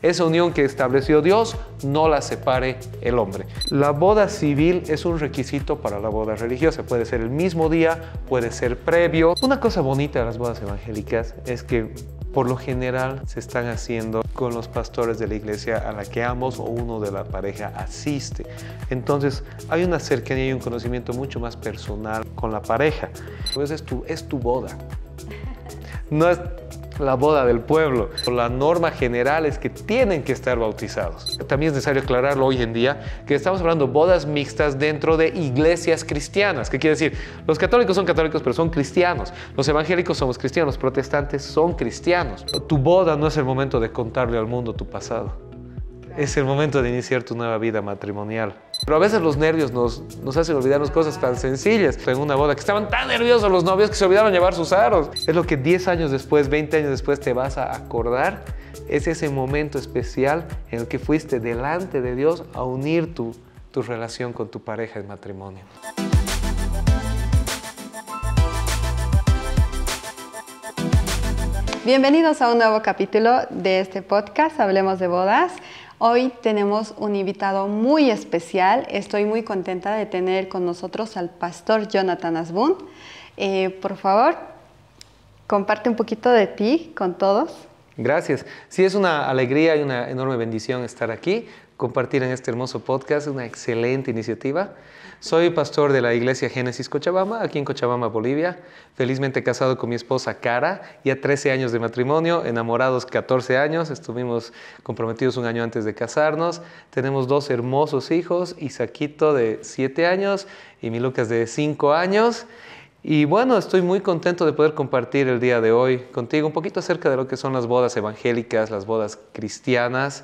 Esa unión que estableció Dios no la separe el hombre. La boda civil es un requisito para la boda religiosa. Puede ser el mismo día, puede ser previo. Una cosa bonita de las bodas evangélicas es que por lo general se están haciendo con los pastores de la iglesia a la que ambos o uno de la pareja asiste. Entonces hay una cercanía y un conocimiento mucho más personal con la pareja. Pues es tu, es tu boda. No es la boda del pueblo. La norma general es que tienen que estar bautizados. También es necesario aclararlo hoy en día que estamos hablando de bodas mixtas dentro de iglesias cristianas. ¿Qué quiere decir? Los católicos son católicos, pero son cristianos. Los evangélicos somos cristianos, los protestantes son cristianos. Tu boda no es el momento de contarle al mundo tu pasado. Es el momento de iniciar tu nueva vida matrimonial. Pero a veces los nervios nos, hacen olvidarnos cosas tan sencillas. En una boda que estaban tan nerviosos los novios que se olvidaron llevar sus aros. Es lo que 10 años después, 20 años después te vas a acordar. Es ese momento especial en el que fuiste delante de Dios a unir tu, tu relación con tu pareja en matrimonio. Bienvenidos a un nuevo capítulo de este podcast, Hablemos de Bodas. Hoy tenemos un invitado muy especial. Estoy muy contenta de tener con nosotros al pastor Jonathan Asbun. Eh, por favor, comparte un poquito de ti con todos. Gracias. Sí, es una alegría y una enorme bendición estar aquí, compartir en este hermoso podcast, una excelente iniciativa. Soy pastor de la iglesia Génesis Cochabamba, aquí en Cochabamba, Bolivia. Felizmente casado con mi esposa Cara, ya 13 años de matrimonio, enamorados 14 años, estuvimos comprometidos un año antes de casarnos. Tenemos dos hermosos hijos, Isaquito de 7 años y mi Lucas de 5 años. Y bueno, estoy muy contento de poder compartir el día de hoy contigo un poquito acerca de lo que son las bodas evangélicas, las bodas cristianas.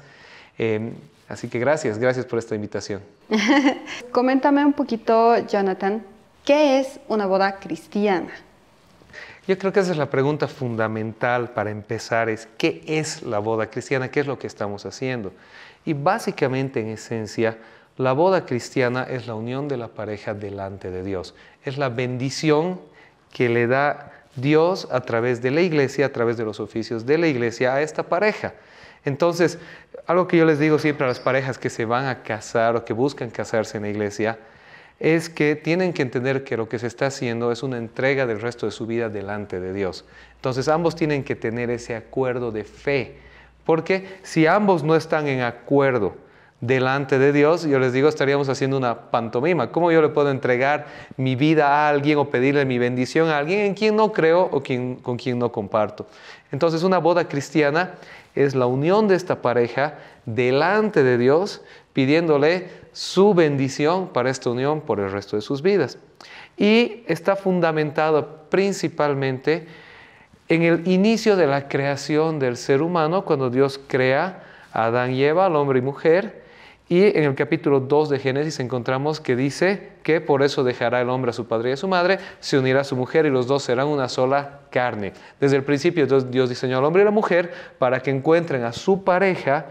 Em, Así que gracias, gracias por esta invitación. Coméntame un poquito, Jonathan, ¿qué es una boda cristiana? Yo creo que esa es la pregunta fundamental para empezar, es ¿qué es la boda cristiana? ¿Qué es lo que estamos haciendo? Y básicamente, en esencia, la boda cristiana es la unión de la pareja delante de Dios. Es la bendición que le da Dios a través de la iglesia, a través de los oficios de la iglesia a esta pareja. Entonces, algo que yo les digo siempre a las parejas que se van a casar o que buscan casarse en la iglesia, es que tienen que entender que lo que se está haciendo es una entrega del resto de su vida delante de Dios. Entonces ambos tienen que tener ese acuerdo de fe, porque si ambos no están en acuerdo delante de Dios, yo les digo, estaríamos haciendo una pantomima. ¿Cómo yo le puedo entregar mi vida a alguien o pedirle mi bendición a alguien en quien no creo o con quien no comparto? Entonces una boda cristiana es la unión de esta pareja delante de Dios, pidiéndole su bendición para esta unión por el resto de sus vidas. Y está fundamentado principalmente en el inicio de la creación del ser humano, cuando Dios crea a Adán y Eva, al hombre y mujer, y en el capítulo 2 de Génesis encontramos que dice que por eso dejará el hombre a su padre y a su madre, se unirá a su mujer y los dos serán una sola carne. Desde el principio Dios diseñó al hombre y a la mujer para que encuentren a su pareja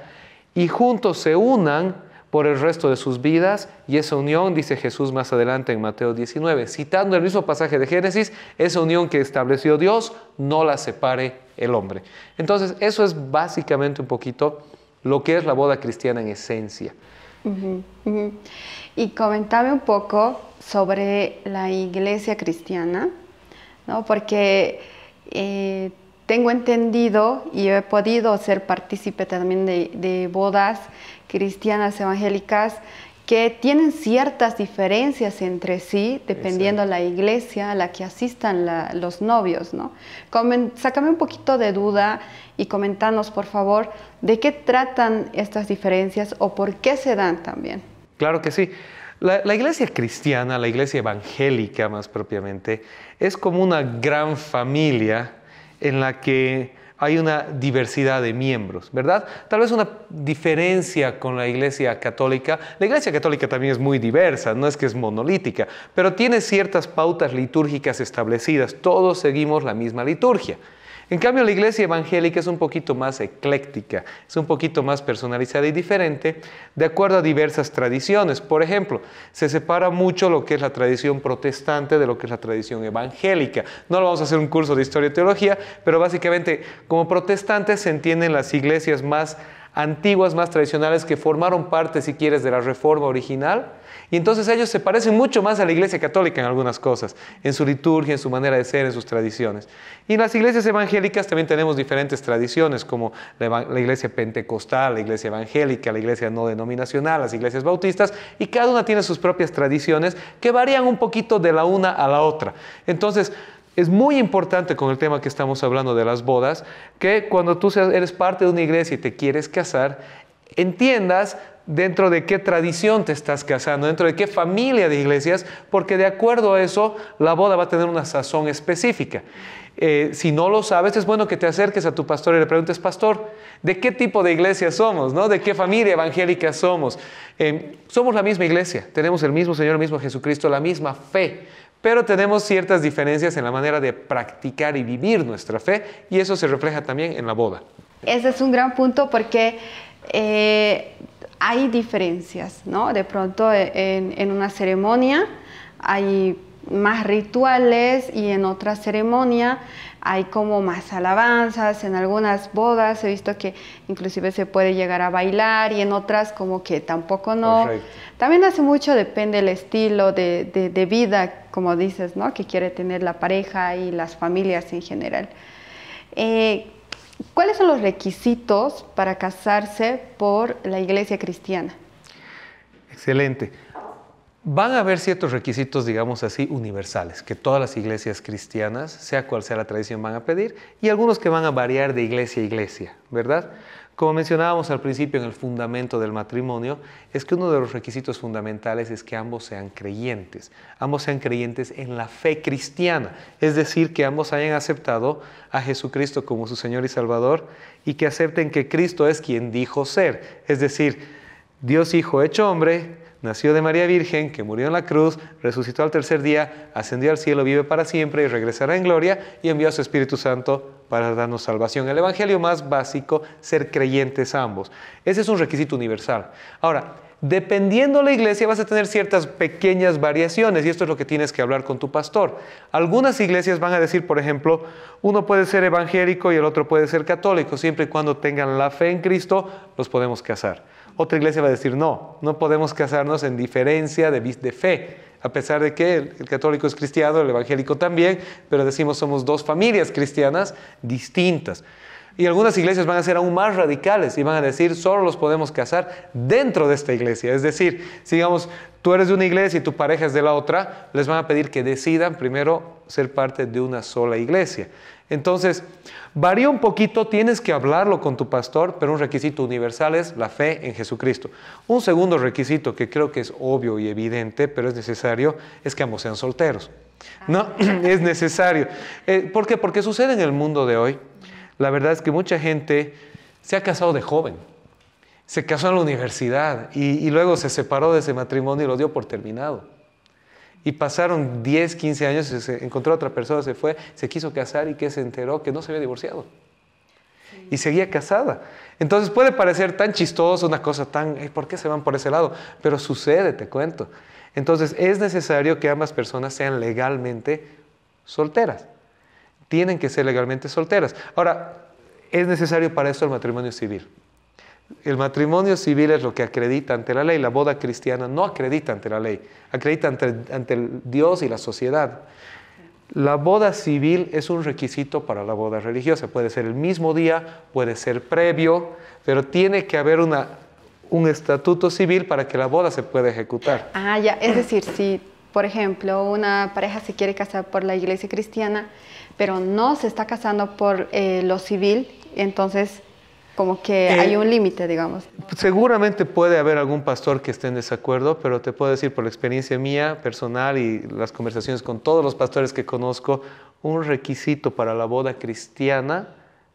y juntos se unan por el resto de sus vidas y esa unión, dice Jesús más adelante en Mateo 19, citando el mismo pasaje de Génesis, esa unión que estableció Dios no la separe el hombre. Entonces, eso es básicamente un poquito lo que es la boda cristiana en esencia. Y comentame un poco sobre la iglesia cristiana, ¿no? porque eh, tengo entendido y he podido ser partícipe también de bodas cristianas evangélicas que tienen ciertas diferencias entre sí, dependiendo la iglesia a la que asistan los novios, ¿no? sácame un poquito de duda y comentanos, por favor, de qué tratan estas diferencias o por qué se dan también. Claro que sí. la iglesia cristiana, la iglesia evangélica más propiamente, es como una gran familia en la que hay una diversidad de miembros, ¿verdad? Tal vez una diferencia con la Iglesia Católica. La Iglesia Católica también es muy diversa, no es que es monolítica, pero tiene ciertas pautas litúrgicas establecidas. Todos seguimos la misma liturgia. En cambio, la iglesia evangélica es un poquito más ecléctica, es un poquito más personalizada y diferente de acuerdo a diversas tradiciones. Por ejemplo, se separa mucho lo que es la tradición protestante de lo que es la tradición evangélica. No lo vamos a hacer un curso de historia y teología, pero básicamente como protestantes se entienden las iglesias más antiguas, más tradicionales que formaron parte, si quieres, de la reforma original y entonces ellos se parecen mucho más a la Iglesia Católica en algunas cosas, en su liturgia, en su manera de ser, en sus tradiciones. Y en las iglesias evangélicas también tenemos diferentes tradiciones, como la, la Iglesia Pentecostal, la Iglesia Evangélica, la Iglesia no denominacional, las iglesias bautistas, y cada una tiene sus propias tradiciones que varían un poquito de la una a la otra. Entonces, es muy importante con el tema que estamos hablando de las bodas, que cuando tú eres parte de una iglesia y te quieres casar, entiendas dentro de qué tradición te estás casando, dentro de qué familia de iglesias, porque de acuerdo a eso la boda va a tener una sazón específica. Eh, si no lo sabes, es bueno que te acerques a tu pastor y le preguntes, pastor, ¿de qué tipo de iglesia somos? ¿no? ¿De qué familia evangélica somos? Eh, somos la misma iglesia, tenemos el mismo Señor, el mismo Jesucristo, la misma fe, pero tenemos ciertas diferencias en la manera de practicar y vivir nuestra fe y eso se refleja también en la boda. Ese es un gran punto porque eh, hay diferencias, ¿no? De pronto eh, en, una ceremonia hay más rituales y en otra ceremonia hay como más alabanzas, en algunas bodas he visto que inclusive se puede llegar a bailar y en otras como que tampoco no. También hace mucho, depende el estilo de, vida, como dices, ¿no? Que quiere tener la pareja y las familias en general. Eh, ¿Cuáles son los requisitos para casarse por la iglesia cristiana? Excelente. Van a haber ciertos requisitos, digamos así, universales, que todas las iglesias cristianas, sea cual sea la tradición, van a pedir, y algunos que van a variar de iglesia a iglesia, ¿verdad? Como mencionábamos al principio en el fundamento del matrimonio, es que uno de los requisitos fundamentales es que ambos sean creyentes, ambos sean creyentes en la fe cristiana, es decir, que ambos hayan aceptado a Jesucristo como su Señor y Salvador y que acepten que Cristo es quien dijo ser, es decir, Dios Hijo hecho hombre, nació de María Virgen, que murió en la cruz, resucitó al tercer día, ascendió al cielo, vive para siempre y regresará en gloria y envió a su Espíritu Santo para darnos salvación. El Evangelio más básico, ser creyentes ambos. Ese es un requisito universal. Ahora, dependiendo de la iglesia vas a tener ciertas pequeñas variaciones y esto es lo que tienes que hablar con tu pastor. Algunas iglesias van a decir, por ejemplo, uno puede ser evangélico y el otro puede ser católico, siempre y cuando tengan la fe en Cristo los podemos casar. Otra iglesia va a decir, no, no podemos casarnos en diferencia de, de fe, a pesar de que el católico es cristiano, el evangélico también, pero decimos somos dos familias cristianas distintas. Y algunas iglesias van a ser aún más radicales y van a decir, solo los podemos casar dentro de esta iglesia. Es decir, si digamos, tú eres de una iglesia y tu pareja es de la otra, les van a pedir que decidan primero ser parte de una sola iglesia. Entonces, varía un poquito, tienes que hablarlo con tu pastor, pero un requisito universal es la fe en Jesucristo. Un segundo requisito que creo que es obvio y evidente, pero es necesario, es que ambos sean solteros. No, es necesario. Eh, ¿Por qué? Porque sucede en el mundo de hoy la verdad es que mucha gente se ha casado de joven, se casó en la universidad y, luego se separó de ese matrimonio y lo dio por terminado. Y pasaron 10, 15 años, se encontró otra persona, se fue, se quiso casar y que se enteró que no se había divorciado. Y seguía casada. Entonces puede parecer tan chistoso, una cosa tan, ¿por qué se van por ese lado? Pero sucede, te cuento. Entonces es necesario que ambas personas sean legalmente solteras tienen que ser legalmente solteras. Ahora, es necesario para eso el matrimonio civil. El matrimonio civil es lo que acredita ante la ley. La boda cristiana no acredita ante la ley, acredita ante, Dios y la sociedad. La boda civil es un requisito para la boda religiosa. Puede ser el mismo día, puede ser previo, pero tiene que haber una, un estatuto civil para que la boda se pueda ejecutar. Ah, ya. Es decir, si, por ejemplo, una pareja se quiere casar por la iglesia cristiana, pero no se está casando por eh, lo civil, entonces como que eh, hay un límite, digamos. Seguramente puede haber algún pastor que esté en desacuerdo, pero te puedo decir por la experiencia mía, personal y las conversaciones con todos los pastores que conozco, un requisito para la boda cristiana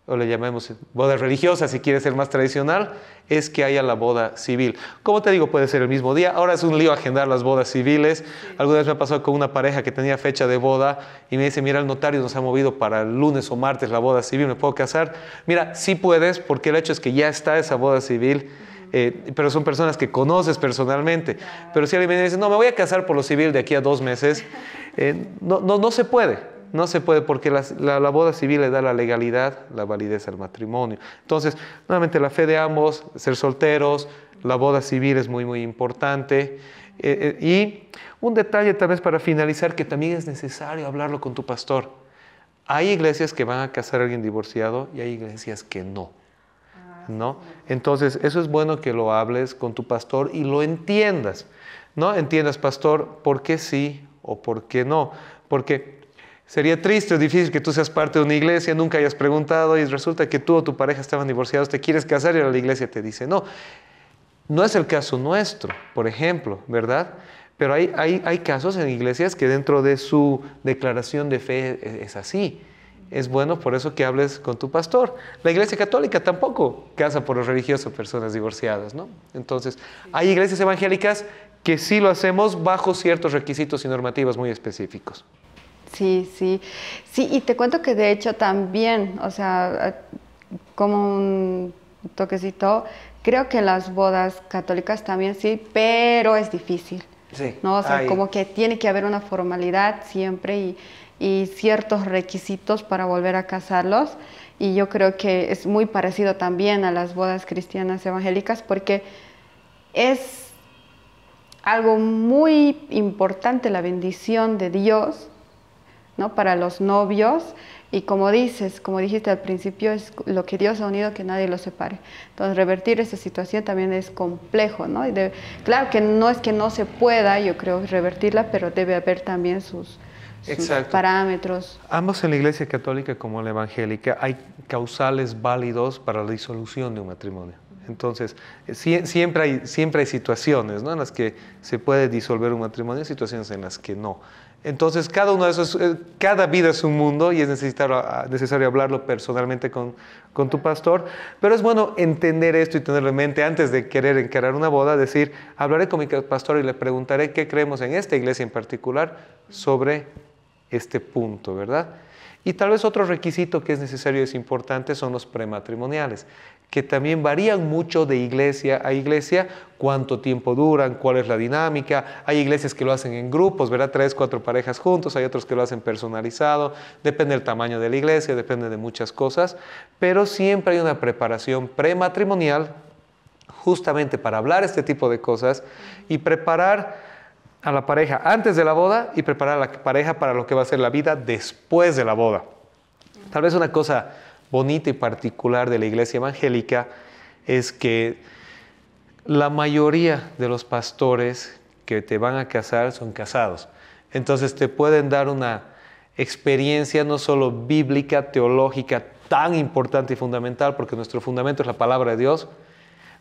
o le llamemos boda religiosa, si quiere ser más tradicional, es que haya la boda civil. Como te digo, puede ser el mismo día. Ahora es un lío agendar las bodas civiles. Alguna vez me pasado con una pareja que tenía fecha de boda y me dice, mira, el notario nos ha movido para el lunes o martes la boda civil, ¿me puedo casar? Mira, sí puedes, porque el hecho es que ya está esa boda civil. Eh, pero son personas que conoces personalmente. Pero si alguien me dice, no, me voy a casar por lo civil de aquí a dos meses, eh, no, no, no, se puede no se puede porque la, boda civil le da la legalidad, la validez al matrimonio. Entonces, nuevamente la fe de ambos, ser solteros, la boda civil es muy, muy importante. Eh, eh, y un detalle tal vez para finalizar, que también es necesario hablarlo con tu pastor. Hay iglesias que van a casar a alguien divorciado y hay iglesias que no. Ah, ¿no? Entonces, eso es bueno que lo hables con tu pastor y lo entiendas. No entiendas, pastor, por qué sí o por qué no. Porque Sería triste o difícil que tú seas parte de una iglesia, nunca hayas preguntado y resulta que tú o tu pareja estaban divorciados, te quieres casar y la iglesia te dice, no, no es el caso nuestro, por ejemplo, ¿verdad? Pero hay, casos en iglesias que dentro de su declaración de fe es, es, así. Es bueno por eso que hables con tu pastor. La iglesia católica tampoco casa por los religiosos personas divorciadas, ¿no? Entonces, hay iglesias evangélicas que sí lo hacemos bajo ciertos requisitos y normativas muy específicos. Sí, sí. Sí, y te cuento que de hecho también, o sea, como un toquecito, creo que las bodas católicas también sí, pero es difícil. Sí. ¿no? O sea, como que tiene que haber una formalidad siempre y, ciertos requisitos para volver a casarlos. Y yo creo que es muy parecido también a las bodas cristianas evangélicas porque es algo muy importante la bendición de Dios para los novios y como dices, como dijiste al principio, es lo que Dios ha unido que nadie lo separe. Entonces, revertir esa situación también es complejo, claro que no es que no se pueda, yo creo, revertirla, pero debe haber también sus, parámetros. Ambos en la Iglesia Católica como en la Evangélica hay causales válidos para la disolución de un matrimonio. Entonces, eh, siempre, hay, siempre situaciones ¿no? en las que se puede disolver un matrimonio, y situaciones en las que no. Entonces, cada uno de eh, cada vida es un mundo y es necesario, ah, hablarlo personalmente con, tu pastor. Pero es bueno entender esto y tenerlo en mente antes de querer encarar una boda, decir, hablaré con mi pastor y le preguntaré qué creemos en esta iglesia en particular sobre este punto, ¿verdad? Y tal vez otro requisito que es necesario y es importante son los prematrimoniales que también varían mucho de iglesia a iglesia, cuánto tiempo duran, cuál es la dinámica. Hay iglesias que lo hacen en grupos, ¿verdad? Tres, cuatro parejas juntos, hay otros que lo hacen personalizado, depende del tamaño de la iglesia, depende de muchas cosas, pero siempre hay una preparación prematrimonial justamente para hablar este tipo de cosas y preparar a la pareja antes de la boda y preparar a la pareja para lo que va a ser la vida después de la boda. Tal vez una cosa bonita y particular de la iglesia evangélica es que la mayoría de los pastores que te van a casar son casados. Entonces te pueden dar una experiencia no solo bíblica, teológica, tan importante y fundamental, porque nuestro fundamento es la palabra de Dios,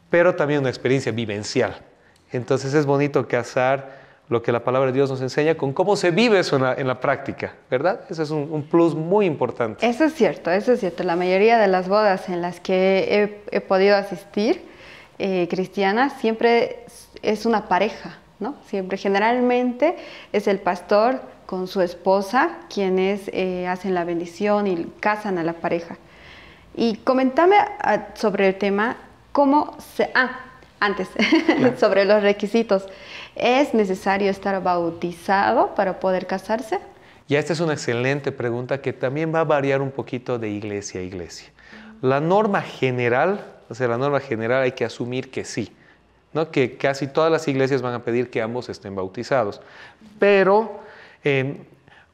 pero también una experiencia vivencial. Entonces es bonito casar lo que la palabra de Dios nos enseña con cómo se vive eso en la, práctica, ¿verdad? Ese es un, plus muy importante. Eso es cierto, eso es cierto. La mayoría de las bodas en las que he, podido asistir, eh, cristianas, siempre es una pareja, ¿no? Siempre, generalmente es el pastor con su esposa quienes eh, hacen la bendición y casan a la pareja. Y comentame ah, sobre el tema, cómo se... Ah, antes, sobre los requisitos. ¿Es necesario estar bautizado para poder casarse? Ya esta es una excelente pregunta que también va a variar un poquito de iglesia a iglesia. La norma general, o sea, la norma general hay que asumir que sí, ¿no? que casi todas las iglesias van a pedir que ambos estén bautizados, pero eh,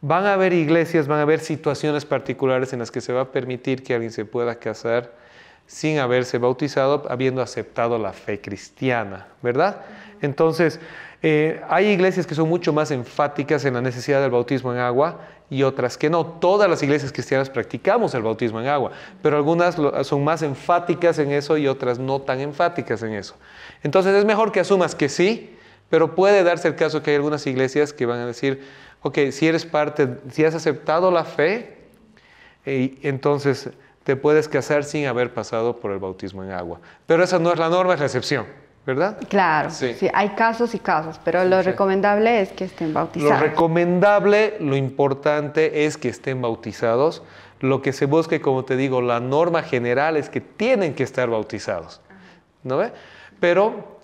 van a haber iglesias, van a haber situaciones particulares en las que se va a permitir que alguien se pueda casar sin haberse bautizado, habiendo aceptado la fe cristiana, ¿verdad? Entonces, eh, hay iglesias que son mucho más enfáticas en la necesidad del bautismo en agua y otras que no. Todas las iglesias cristianas practicamos el bautismo en agua, pero algunas son más enfáticas en eso y otras no tan enfáticas en eso. Entonces, es mejor que asumas que sí, pero puede darse el caso que hay algunas iglesias que van a decir, ok, si eres parte, si has aceptado la fe, eh, entonces te puedes casar sin haber pasado por el bautismo en agua. Pero esa no es la norma, es la excepción, ¿verdad? Claro, sí. hay casos y casos, pero lo recomendable es que estén bautizados. Lo recomendable, lo importante es que estén bautizados. Lo que se busca, como te digo, la norma general es que tienen que estar bautizados. ¿No ve? Pero,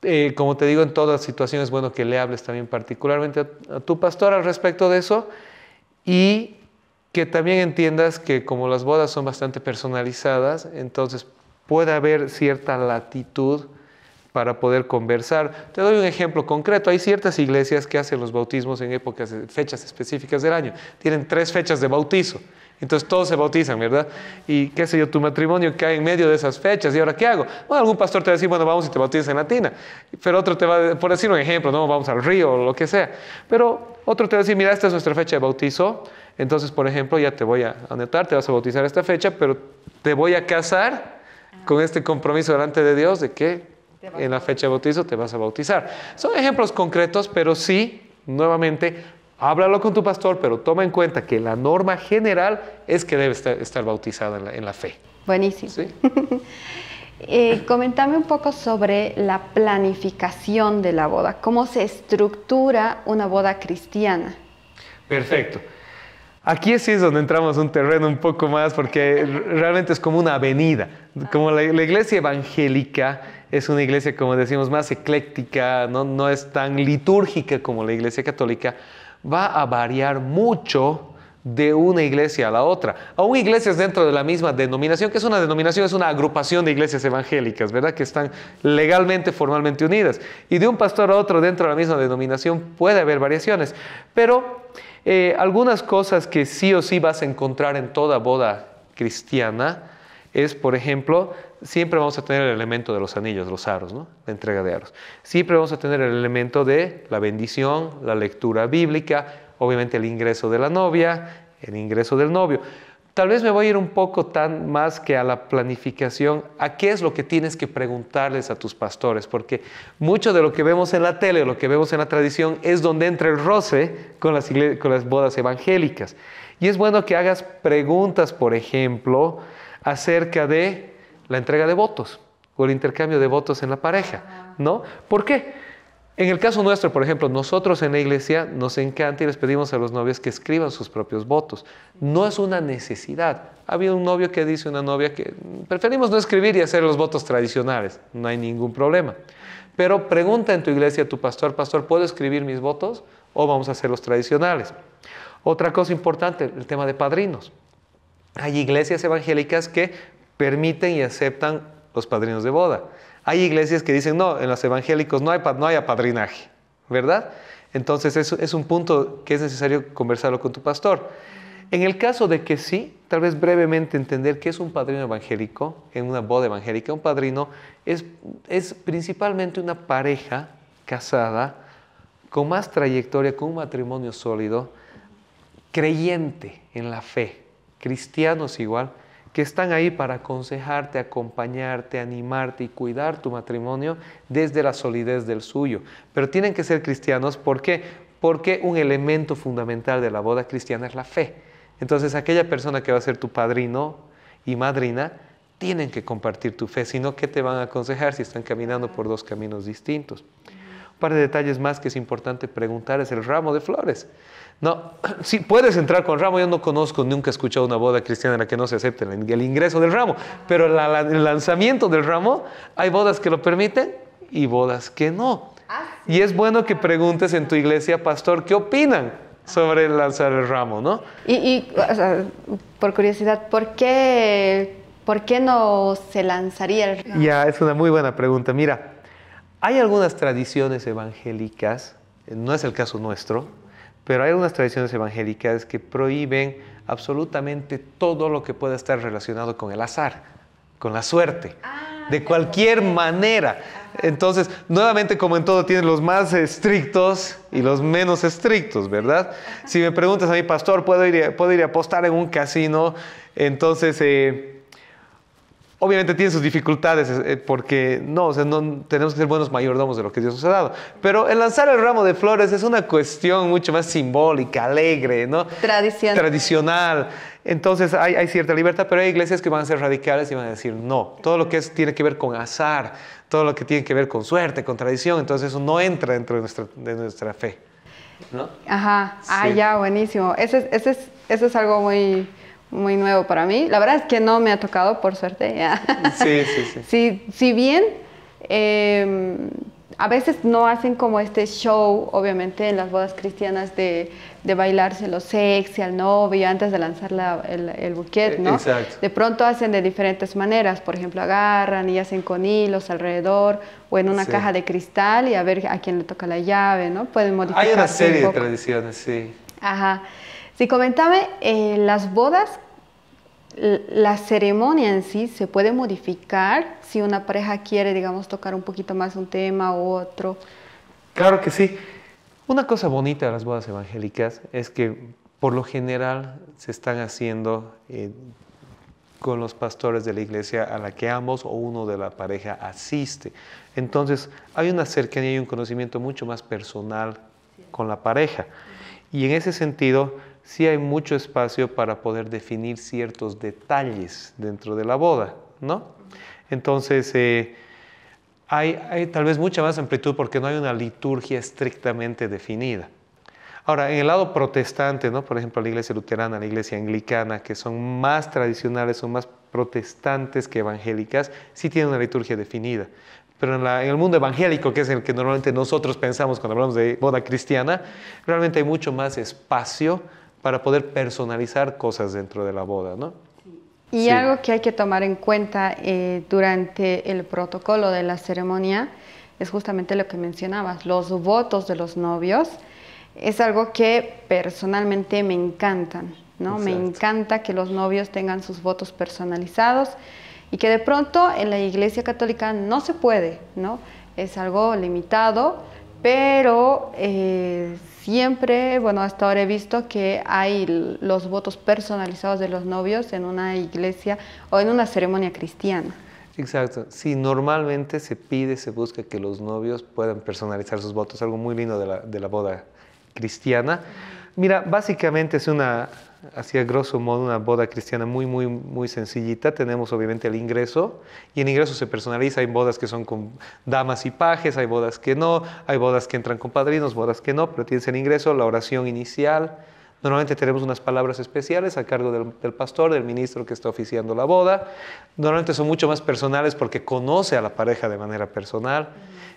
eh, como te digo, en todas situaciones es bueno que le hables también particularmente a, a tu pastor al respecto de eso y que también entiendas que como las bodas son bastante personalizadas, entonces puede haber cierta latitud para poder conversar. Te doy un ejemplo concreto. Hay ciertas iglesias que hacen los bautismos en épocas, eh, fechas específicas del año. Tienen tres fechas de bautizo. Entonces todos se bautizan, ¿verdad? Y qué sé yo, tu matrimonio cae en medio de esas fechas. ¿Y ahora qué hago? Bueno, algún pastor te va a decir, bueno, vamos y te bautizas en latina. Pero otro te va a, por decir un ejemplo, no, vamos al río o lo que sea. Pero otro te va a decir, mira, esta es nuestra fecha de bautizo. Entonces, por ejemplo, ya te voy a anotar, te vas a bautizar esta fecha, pero te voy a casar con este compromiso delante de Dios de que en la fecha de bautizo te vas a bautizar. Son ejemplos concretos, pero sí, nuevamente, háblalo con tu pastor, pero toma en cuenta que la norma general es que debes estar, bautizada en la, fe. Buenísimo. ¿Sí? Eh, comentame un poco sobre la planificación de la boda, cómo se estructura una boda cristiana. Perfecto. Aquí sí es donde entramos un terreno un poco más, porque realmente es como una avenida. Como la, iglesia evangélica es una iglesia, como decimos, más ecléctica, ¿no? no es tan litúrgica como la iglesia católica, va a variar mucho de una iglesia a la otra. Aún iglesias dentro de la misma denominación, que es una denominación, es una agrupación de iglesias evangélicas, ¿verdad? Que están legalmente, formalmente unidas. Y de un pastor a otro dentro de la misma denominación puede haber variaciones. Pero eh, algunas cosas que sí o sí vas a encontrar en toda boda cristiana es, por ejemplo, siempre vamos a tener el elemento de los anillos, los aros, ¿no? la entrega de aros. Siempre vamos a tener el elemento de la bendición, la lectura bíblica, obviamente el ingreso de la novia, el ingreso del novio. Tal vez me voy a ir un poco tan más que a la planificación, a qué es lo que tienes que preguntarles a tus pastores, porque mucho de lo que vemos en la tele, lo que vemos en la tradición, es donde entra el roce con las, con las bodas evangélicas. Y es bueno que hagas preguntas, por ejemplo, acerca de la entrega de votos o el intercambio de votos en la pareja, ¿no? ¿Por qué? En el caso nuestro, por ejemplo, nosotros en la iglesia nos encanta y les pedimos a los novios que escriban sus propios votos. No es una necesidad. Ha habido un novio que dice, una novia que preferimos no escribir y hacer los votos tradicionales. No hay ningún problema. Pero pregunta en tu iglesia a tu pastor, pastor, ¿puedo escribir mis votos o vamos a hacer los tradicionales? Otra cosa importante, el tema de padrinos. Hay iglesias evangélicas que permiten y aceptan los padrinos de boda. Hay iglesias que dicen, no, en los evangélicos no hay, no apadrinaje, ¿verdad? Entonces es, un punto que es necesario conversarlo con tu pastor. En el caso de que sí, tal vez brevemente entender qué es un padrino evangélico, en una boda evangélica, un padrino es, es principalmente una pareja casada con más trayectoria, con un matrimonio sólido, creyente en la fe, cristianos igual, que están ahí para aconsejarte, acompañarte, animarte y cuidar tu matrimonio desde la solidez del suyo. Pero tienen que ser cristianos, ¿por qué? Porque un elemento fundamental de la boda cristiana es la fe. Entonces aquella persona que va a ser tu padrino y madrina, tienen que compartir tu fe, sino que te van a aconsejar si están caminando por dos caminos distintos. Un par de detalles más que es importante preguntar es el ramo de flores. No, sí, puedes entrar con ramo. Yo no conozco, nunca he escuchado una boda cristiana en la que no se acepte el ingreso del ramo, pero el lanzamiento del ramo, hay bodas que lo permiten y bodas que no. Ah, y es bueno que preguntes en tu iglesia, pastor, ¿qué opinan sobre lanzar el ramo? ¿no? Y, por curiosidad, ¿por qué, ¿por qué no se lanzaría el ramo? Ya, es una muy buena pregunta. Mira, hay algunas tradiciones evangélicas, no es el caso nuestro, pero hay unas tradiciones evangélicas que prohíben absolutamente todo lo que pueda estar relacionado con el azar, con la suerte. Ah, de cualquier manera. Entonces, nuevamente, como en todo, tienes los más estrictos y los menos estrictos, ¿verdad? Si me preguntas a mi pastor, ¿puedo ir, puedo ir a apostar en un casino? Entonces, eh, Obviamente tiene sus dificultades eh, eh, porque no, o sea, no tenemos que ser buenos mayordomos de lo que Dios nos ha dado. Pero el lanzar el ramo de flores es una cuestión mucho más simbólica, alegre, ¿no? Tradicional. Tradicional. Entonces hay, cierta libertad, pero hay iglesias que van a ser radicales y van a decir no. Todo lo que es, tiene que ver con azar, todo lo que tiene que ver con suerte, con tradición, entonces eso no entra dentro de nuestra, de nuestra fe. ¿no? Ajá. Ah, ya, buenísimo. ese es, eso es algo muy muy nuevo para mí. La verdad es que no me ha tocado, por suerte. Sí, sí, sí. Si, bien em, a veces no hacen como este show, obviamente, en las bodas cristianas de, de bailarse lo sexy al novio antes de lanzar el, el, eh, ¿no? Exacto. De pronto hacen de diferentes maneras. Por ejemplo, agarran y hacen con hilos alrededor o en una caja de cristal y a ver a quién le toca la llave, ¿no? Pueden modificar. Hay una serie de tradiciones, sí. Ajá. Si comentame, eh, las bodas, la ceremonia en sí se puede modificar si una pareja quiere, digamos, tocar un poquito más un tema u otro. Claro que sí. Una cosa bonita de las bodas evangélicas es que por lo general se están haciendo eh, con los pastores de la iglesia a la que ambos o uno de la pareja asiste. Entonces hay una cercanía y un conocimiento mucho más personal con la pareja. Y en ese sentido, sí hay mucho espacio para poder definir ciertos detalles dentro de la boda, ¿no? Entonces, eh, hay, tal vez mucha más amplitud porque no hay una liturgia estrictamente definida. Ahora, en el lado protestante, ¿no? por ejemplo, la iglesia luterana, la iglesia anglicana, que son más tradicionales, son más protestantes que evangélicas, sí tienen una liturgia definida. Pero en, el mundo evangélico, que es el que normalmente nosotros pensamos cuando hablamos de boda cristiana, realmente hay mucho más espacio para poder personalizar cosas dentro de la boda, ¿no? Y algo que hay que tomar en cuenta eh, durante el protocolo de la ceremonia es justamente lo que mencionabas, los votos de los novios. Es algo que personalmente me encantan, ¿no? Me encanta que los novios tengan sus votos personalizados y que de pronto en la Iglesia Católica no se puede, ¿no? Es algo limitado, pero eh, siempre, bueno, hasta ahora he visto que hay los votos personalizados de los novios en una iglesia o en una ceremonia cristiana. Exacto, sí, normalmente se pide, se busca que los novios puedan personalizar sus votos, algo muy lindo de la, de la boda cristiana. Mira, básicamente es una Así grosso modo, una boda cristiana muy, muy, muy sencillita. Tenemos obviamente el ingreso y el ingreso se personaliza. Hay bodas que son con damas y pajes, hay bodas que no, hay bodas que entran con padrinos, bodas que no, pero tienes el ingreso, la oración inicial. Normalmente tenemos unas palabras especiales a cargo del, del pastor, del ministro que está oficiando la boda. Normalmente son mucho más personales porque conoce a la pareja de manera personal.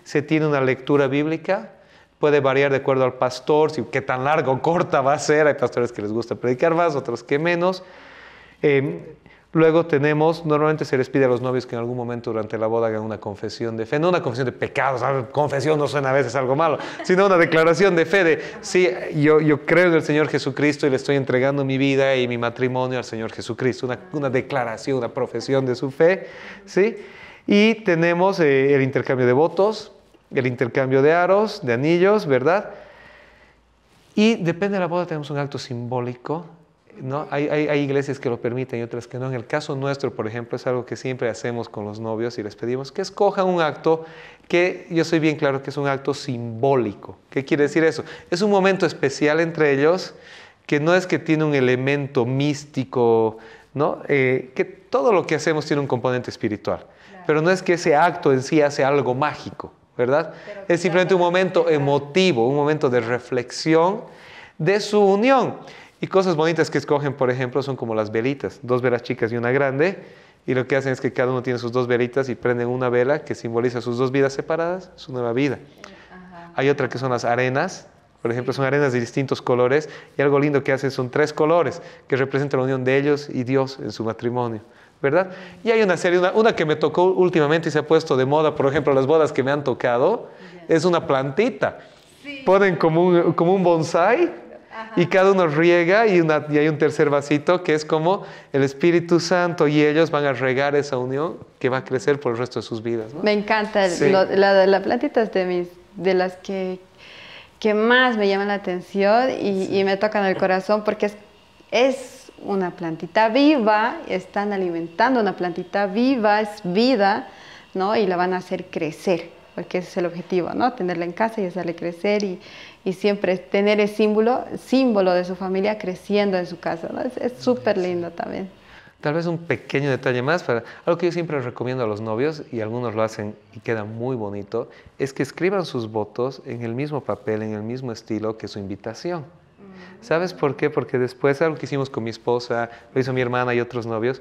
Se tiene una lectura bíblica puede variar de acuerdo al pastor, si, qué tan largo o corta va a ser. Hay pastores que les gusta predicar más, otros que menos. Em, luego tenemos, normalmente se les pide a los novios que en algún momento durante la boda hagan una confesión de fe, no una confesión de pecados, ah, confesión no suena a veces algo malo, sino una declaración de fe de, sí, yo, yo creo en el Señor Jesucristo y le estoy entregando mi vida y mi matrimonio al Señor Jesucristo, una, una declaración, una profesión de su fe, ¿sí? Y tenemos eh, el intercambio de votos, el intercambio de aros, de anillos, ¿verdad? Y depende de la boda, tenemos un acto simbólico. ¿no? Hay, iglesias que lo permiten y otras que no. En el caso nuestro, por ejemplo, es algo que siempre hacemos con los novios y les pedimos que escojan un acto que yo soy bien claro que es un acto simbólico. ¿Qué quiere decir eso? Es un momento especial entre ellos que no es que tiene un elemento místico, ¿no? Eh, que todo lo que hacemos tiene un componente espiritual. Pero no es que ese acto en sí hace algo mágico. ¿verdad? Es simplemente un momento emotivo, un momento de reflexión de su unión. Y cosas bonitas que escogen, por ejemplo, son como las velitas, dos velas chicas y una grande. Y lo que hacen es que cada uno tiene sus dos velitas y prenden una vela que simboliza sus dos vidas separadas, su nueva vida. Hay otra que son las arenas, por ejemplo, son arenas de distintos colores y algo lindo que hacen son tres colores que representan la unión de ellos y Dios en su matrimonio. ¿verdad? Y hay una serie, una, que me tocó últimamente y se ha puesto de moda, por ejemplo, las bodas que me han tocado, es una plantita. Ponen como un, como un bonsai y cada uno riega y, una, hay un tercer vasito que es como el Espíritu Santo y ellos van a regar esa unión que va a crecer por el resto de sus vidas. Me encanta, la, plantita es de, mis, de las que, que más me llaman la atención y, me tocan el corazón porque es, es una plantita viva, están alimentando una plantita viva, es vida, ¿no? Y la van a hacer crecer, porque ese es el objetivo, ¿no? Tenerla en casa y hacerle crecer y, siempre tener el símbolo, símbolo de su familia creciendo en su casa, Es súper lindo también. Tal vez un pequeño detalle más, para, algo que yo siempre recomiendo a los novios, y algunos lo hacen y queda muy bonito, es que escriban sus votos en el mismo papel, en el mismo estilo que su invitación. ¿Sabes por qué? Porque después algo que hicimos con mi esposa, lo hizo mi hermana y otros novios,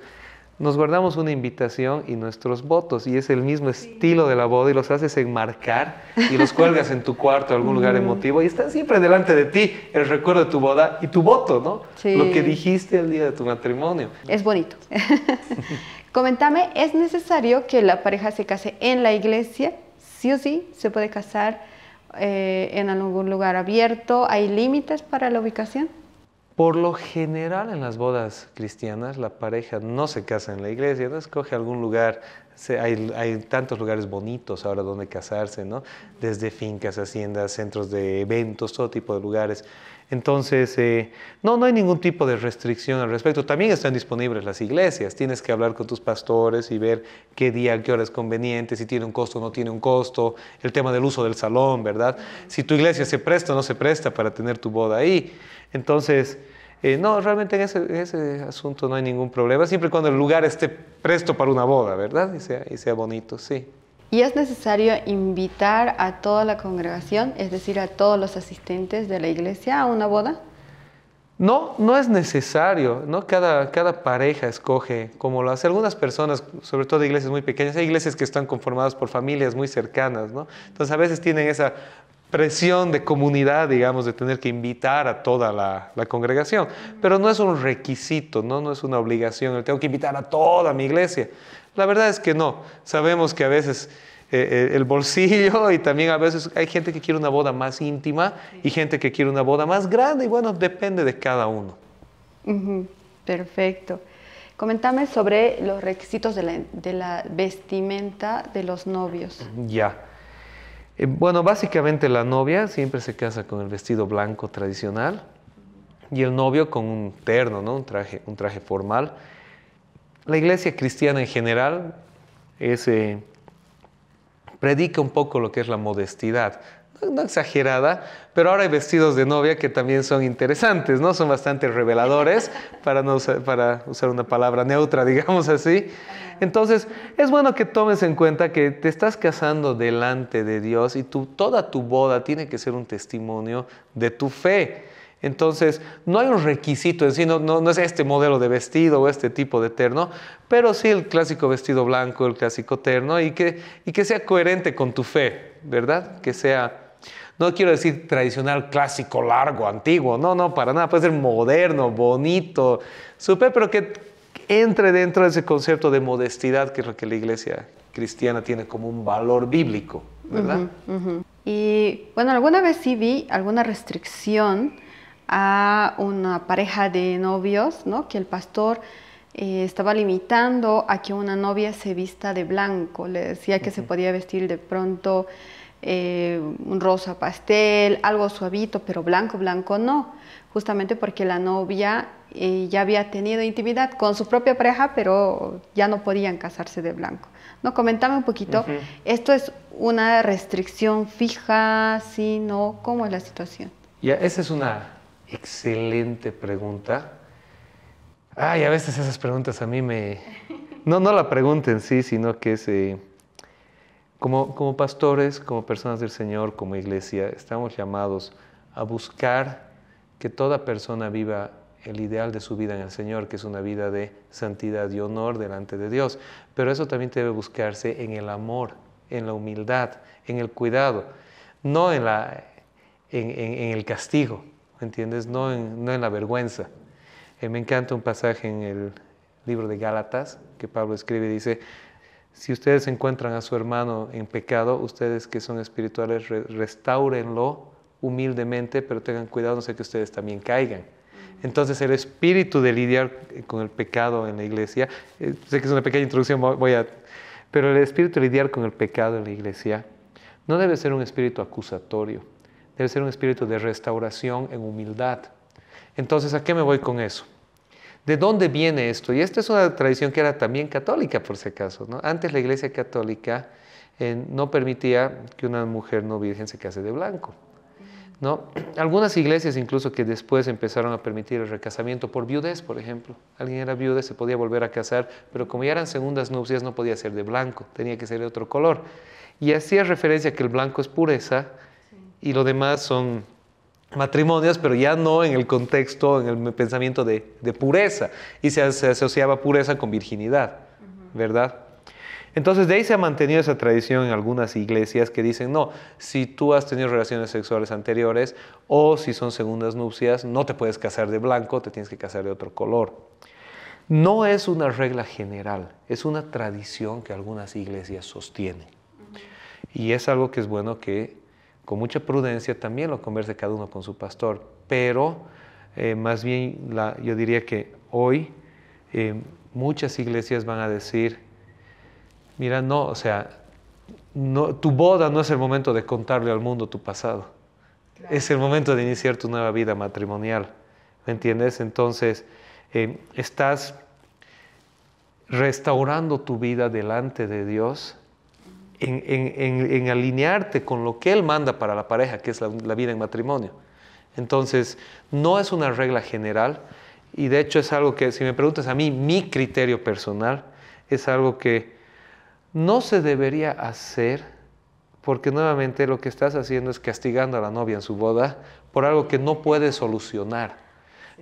nos guardamos una invitación y nuestros votos y es el mismo estilo de la boda y los haces enmarcar y los cuelgas en tu cuarto, algún lugar emotivo y está siempre delante de ti el recuerdo de tu boda y tu voto, ¿no? Lo que dijiste el día de tu matrimonio. Es bonito. Coméntame, ¿es necesario que la pareja se case en la iglesia? Sí o sí, se puede casar eh, en algún lugar abierto? ¿Hay límites para la ubicación? Por lo general en las bodas cristianas la pareja no se casa en la iglesia, no escoge algún lugar. hay, tantos lugares bonitos ahora donde casarse, ¿no? Desde fincas, haciendas, centros de eventos, todo tipo de lugares. Entonces, eh, no, no hay ningún tipo de restricción al respecto. También están disponibles las iglesias. Tienes que hablar con tus pastores y ver qué día, qué hora es conveniente, si tiene un costo o no tiene un costo, el tema del uso del salón, ¿verdad? Si tu iglesia se presta o no se presta para tener tu boda ahí. Entonces, eh, no, realmente en ese, asunto no hay ningún problema, siempre y cuando el lugar esté presto para una boda, ¿verdad? y sea bonito, sí y es necesario invitar a toda la congregación, es decir, a todos los asistentes de la iglesia a una boda. No, no es necesario, ¿no? Cada, cada pareja escoge, como lo hace algunas personas, sobre todo de iglesias muy pequeñas, hay iglesias que están conformadas por familias muy cercanas, ¿no? Entonces a veces tienen esa presión de comunidad, digamos, de tener que invitar a toda la, congregación. Pero no es un requisito, ¿no? no es una obligación, tengo que invitar a toda mi iglesia. La verdad es que no. Sabemos que a veces eh, eh, el bolsillo y también a veces hay gente que quiere una boda más íntima y gente que quiere una boda más grande y bueno, depende de cada uno. Perfecto. Coméntame sobre los requisitos de la, vestimenta de los novios. Ya. Eh, bueno, básicamente la novia siempre se casa con el vestido blanco tradicional y el novio con un terno, ¿no? un, traje, un traje formal la iglesia cristiana en general predica un poco lo que es la modestidad. No, exagerada, pero ahora hay vestidos de novia que también son interesantes, ¿no? Son bastante reveladores, para, no usar, para usar una palabra neutra, digamos así. Entonces, es bueno que tomes en cuenta que te estás casando delante de Dios y toda tu boda tiene que ser un testimonio de tu fe entonces, no hay un requisito en sí, no, es este modelo de vestido o este tipo de terno, pero sí el clásico vestido blanco, el clásico terno, y que, sea coherente con tu fe, ¿verdad? Que sea, no quiero decir tradicional, clásico, largo, antiguo, no, no, para nada, puede ser moderno, bonito, super, pero que entre dentro de ese concepto de modestidad que es lo que la iglesia cristiana tiene como un valor bíblico, ¿verdad? Y bueno, alguna vez sí vi alguna restricción a una pareja de novios, ¿no? que el pastor eh, estaba limitando a que una novia se vista de blanco, le decía que se podía vestir de pronto eh, un rosa pastel, algo suavito, pero blanco, blanco no, justamente porque la novia eh, ya había tenido intimidad con su propia pareja, pero ya no podían casarse de blanco. No, comentame un poquito, ¿esto es una restricción fija, sí, no? ¿Cómo es la situación? Ya, esa es una Excelente pregunta. Ay, a veces esas preguntas a mí me... No, no la pregunten, sí, sino que se... Eh, como, como pastores, como personas del Señor, como iglesia, estamos llamados a buscar que toda persona viva el ideal de su vida en el Señor, que es una vida de santidad y honor delante de Dios. Pero eso también debe buscarse en el amor, en la humildad, en el cuidado, no en, la, en el castigo. ¿me entiendes? No en, la vergüenza. Eh, me encanta un pasaje en el libro de Gálatas que Pablo escribe y dice, si ustedes encuentran a su hermano en pecado, ustedes que son espirituales, restáurenlo humildemente, pero tengan cuidado, no sé que ustedes también caigan. Entonces el espíritu de lidiar con el pecado en la iglesia, eh, sé que es una pequeña introducción, voy pero el espíritu de lidiar con el pecado en la iglesia no debe ser un espíritu acusatorio, debe ser un espíritu de restauración en humildad. Entonces, ¿a qué me voy con eso? ¿De dónde viene esto? Y esta es una tradición que era también católica, por si acaso. Antes la iglesia católica eh, no permitía que una mujer no virgen se case de blanco. ¿no? Algunas iglesias incluso que después empezaron a permitir el recasamiento por viudez, por ejemplo. Alguien era viuda, se podía volver a casar, pero como ya eran segundas nupcias no podía ser de blanco, tenía que ser de otro color. Y hacía referencia que el blanco es pureza y lo demás son matrimonios, pero ya no en el contexto, en el pensamiento de, pureza. Y se, asociaba pureza con virginidad, ¿verdad? Entonces de ahí se ha mantenido esa tradición en algunas iglesias que dicen, no, si tú has tenido relaciones sexuales anteriores o si son segundas nupcias, no te puedes casar de blanco, te tienes que casar de otro color. No es una regla general, es una tradición que algunas iglesias sostienen. Y es algo que es bueno que con mucha prudencia también lo converse cada uno con su pastor, pero eh, más bien yo diría que hoy eh, muchas iglesias van a decir, mira, no, o sea, tu boda no es el momento de contarle al mundo tu pasado, es el momento de iniciar tu nueva vida matrimonial, ¿me entiendes? Entonces, eh, estás restaurando tu vida delante de Dios en, alinearte con lo que Él manda para la pareja, que es la, vida en matrimonio. Entonces, no es una regla general y de hecho es algo que, si me preguntas a mí, mi criterio personal es algo que no se debería hacer porque nuevamente lo que estás haciendo es castigando a la novia en su boda por algo que no puede solucionar.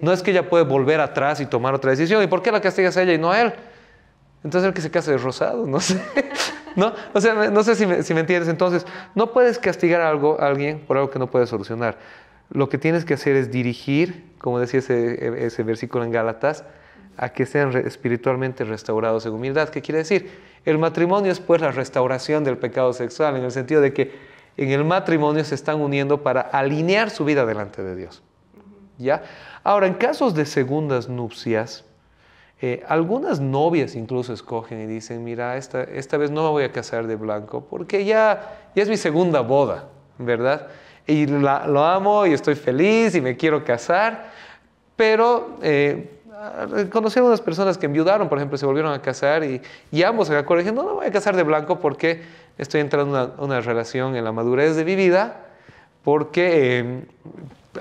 No es que ella puede volver atrás y tomar otra decisión. ¿Y por qué la castigas a ella y no a él? Entonces el que se casa es rosado, no sé. ¿No? O sea, no sé si me, entiendes. Entonces, no puedes castigar a, algo, alguien por algo que no puedes solucionar. Lo que tienes que hacer es dirigir, como decía ese, versículo en Gálatas, a que sean espiritualmente restaurados en humildad. ¿Qué quiere decir? El matrimonio es pues la restauración del pecado sexual, en el sentido de que en el matrimonio se están uniendo para alinear su vida delante de Dios. ¿Ya? Ahora, en casos de segundas nupcias, eh, algunas novias incluso escogen y dicen, mira, esta, esta vez no me voy a casar de blanco porque ya, ya es mi segunda boda, ¿verdad? Y lo amo y estoy feliz y me quiero casar, pero eh, conocí a unas personas que enviudaron, por ejemplo, se volvieron a casar y, ambos se acuerdan, dije, no, no me voy a casar de blanco porque estoy entrando en una, una relación en la madurez de mi vida, porque eh,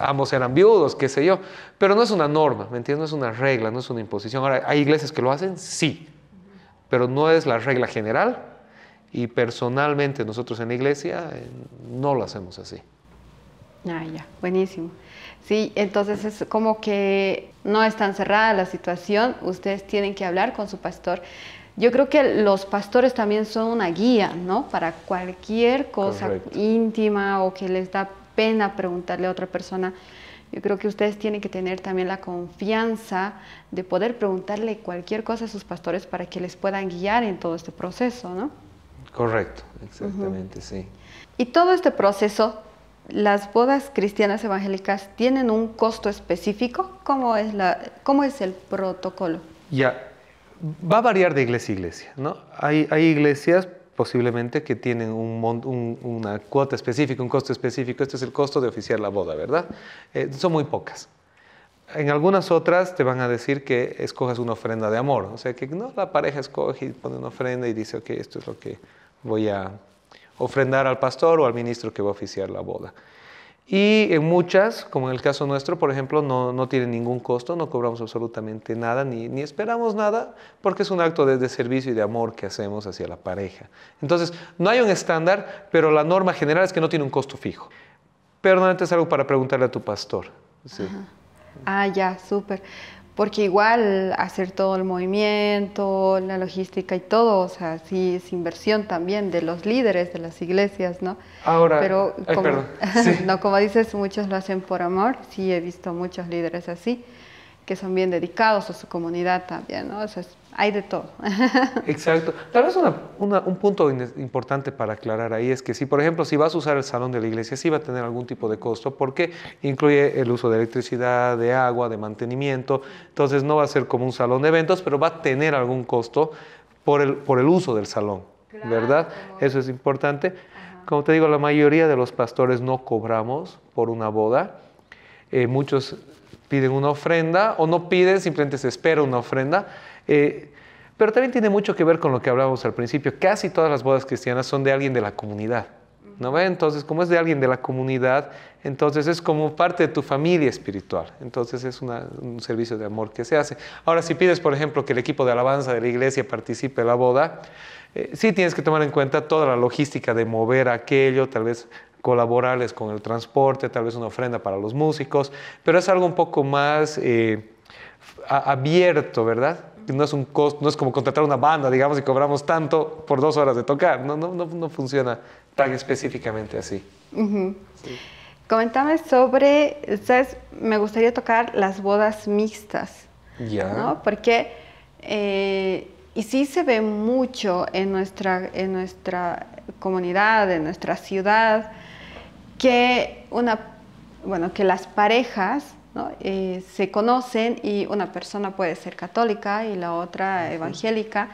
ambos eran viudos, qué sé yo. Pero no es una norma, ¿me entiendes? No es una regla, no es una imposición. Ahora, ¿hay iglesias que lo hacen? Sí, pero no es la regla general y personalmente nosotros en la iglesia eh, no lo hacemos así. Ah, ya, buenísimo. Sí, entonces es como que no es tan cerrada la situación, ustedes tienen que hablar con su pastor. Yo creo que los pastores también son una guía, ¿no? Para cualquier cosa íntima o que les da pena preguntarle a otra persona. Yo creo que ustedes tienen que tener también la confianza de poder preguntarle cualquier cosa a sus pastores para que les puedan guiar en todo este proceso, ¿no? Correcto, exactamente, sí. Y todo este proceso, las bodas cristianas evangélicas tienen un costo específico. ¿Cómo es, la, cómo es el protocolo? Ya, va a variar de iglesia a iglesia, ¿no? Hay, hay iglesias, posiblemente que tienen un, una cuota específica, un costo específico. Este es el costo de oficiar la boda, ¿verdad? Eh, son muy pocas. En algunas otras te van a decir que escojas una ofrenda de amor, o sea que no la pareja escoge y pone una ofrenda y dice, ok, esto es lo que voy a ofrendar al pastor o al ministro que va a oficiar la boda. Y en muchas, como en el caso nuestro, por ejemplo, no, no tiene ningún costo, no cobramos absolutamente nada ni, esperamos nada, porque es un acto de, servicio y de amor que hacemos hacia la pareja. Entonces, no hay un estándar, pero la norma general es que no tiene un costo fijo. Pero normalmente es algo para preguntarle a tu pastor. Ah, ya, súper porque igual hacer todo el movimiento, la logística y todo, o sea, sí es inversión también de los líderes de las iglesias, ¿no? Ahora, pero no, como dices, muchos lo hacen por amor, sí he visto muchos líderes así, que son bien dedicados a su comunidad también, ¿no? hay de todo. Exacto. Tal vez un punto importante para aclarar ahí es que si, por ejemplo, si vas a usar el salón de la iglesia, sí va a tener algún tipo de costo porque incluye el uso de electricidad, de agua, de mantenimiento. Entonces no va a ser como un salón de eventos, pero va a tener algún costo por el, uso del salón, ¿verdad? Eso es importante. Como te digo, la mayoría de los pastores no cobramos por una boda. Eh, muchos piden una ofrenda o no piden, simplemente se espera una ofrenda eh, pero también tiene mucho que ver con lo que hablábamos al principio. Casi todas las bodas cristianas son de alguien de la comunidad. ¿no ve? Entonces, como es de alguien de la comunidad, entonces es como parte de tu familia espiritual. Entonces es un servicio de amor que se hace. Ahora, si pides, por ejemplo, que el equipo de alabanza de la iglesia participe en la boda, eh, sí tienes que tomar en cuenta toda la logística de mover aquello, tal vez colaborarles con el transporte, tal vez una ofrenda para los músicos, pero es algo un poco más eh, abierto, ¿verdad? no es un costo, no es como contratar una banda, digamos, y cobramos tanto por dos horas de tocar. No, no, no, funciona tan específicamente así. Comentame sobre, Me gustaría tocar las bodas mixtas. Ya. Porque, eh, y sí se ve mucho en nuestra, en nuestra comunidad, en nuestra ciudad, que una, bueno, que las parejas eh, se conocen y una persona puede ser católica y la otra evangélica.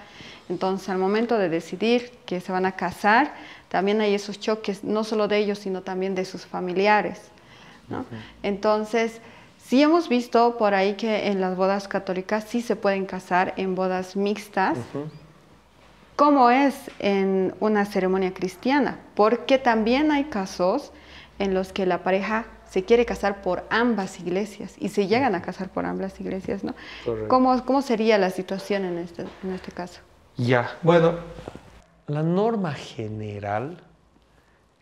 Entonces, al momento de decidir que se van a casar, también hay esos choques, no solo de ellos, sino también de sus familiares. Entonces, si hemos visto por ahí que en las bodas católicas sí se pueden casar en bodas mixtas. ¿cómo como es en una ceremonia cristiana? Porque también hay casos en los que la pareja se quiere casar por ambas iglesias y se llegan a casar por ambas iglesias, ¿no? ¿Cómo, sería la situación este, en este, caso? Ya, bueno, la norma general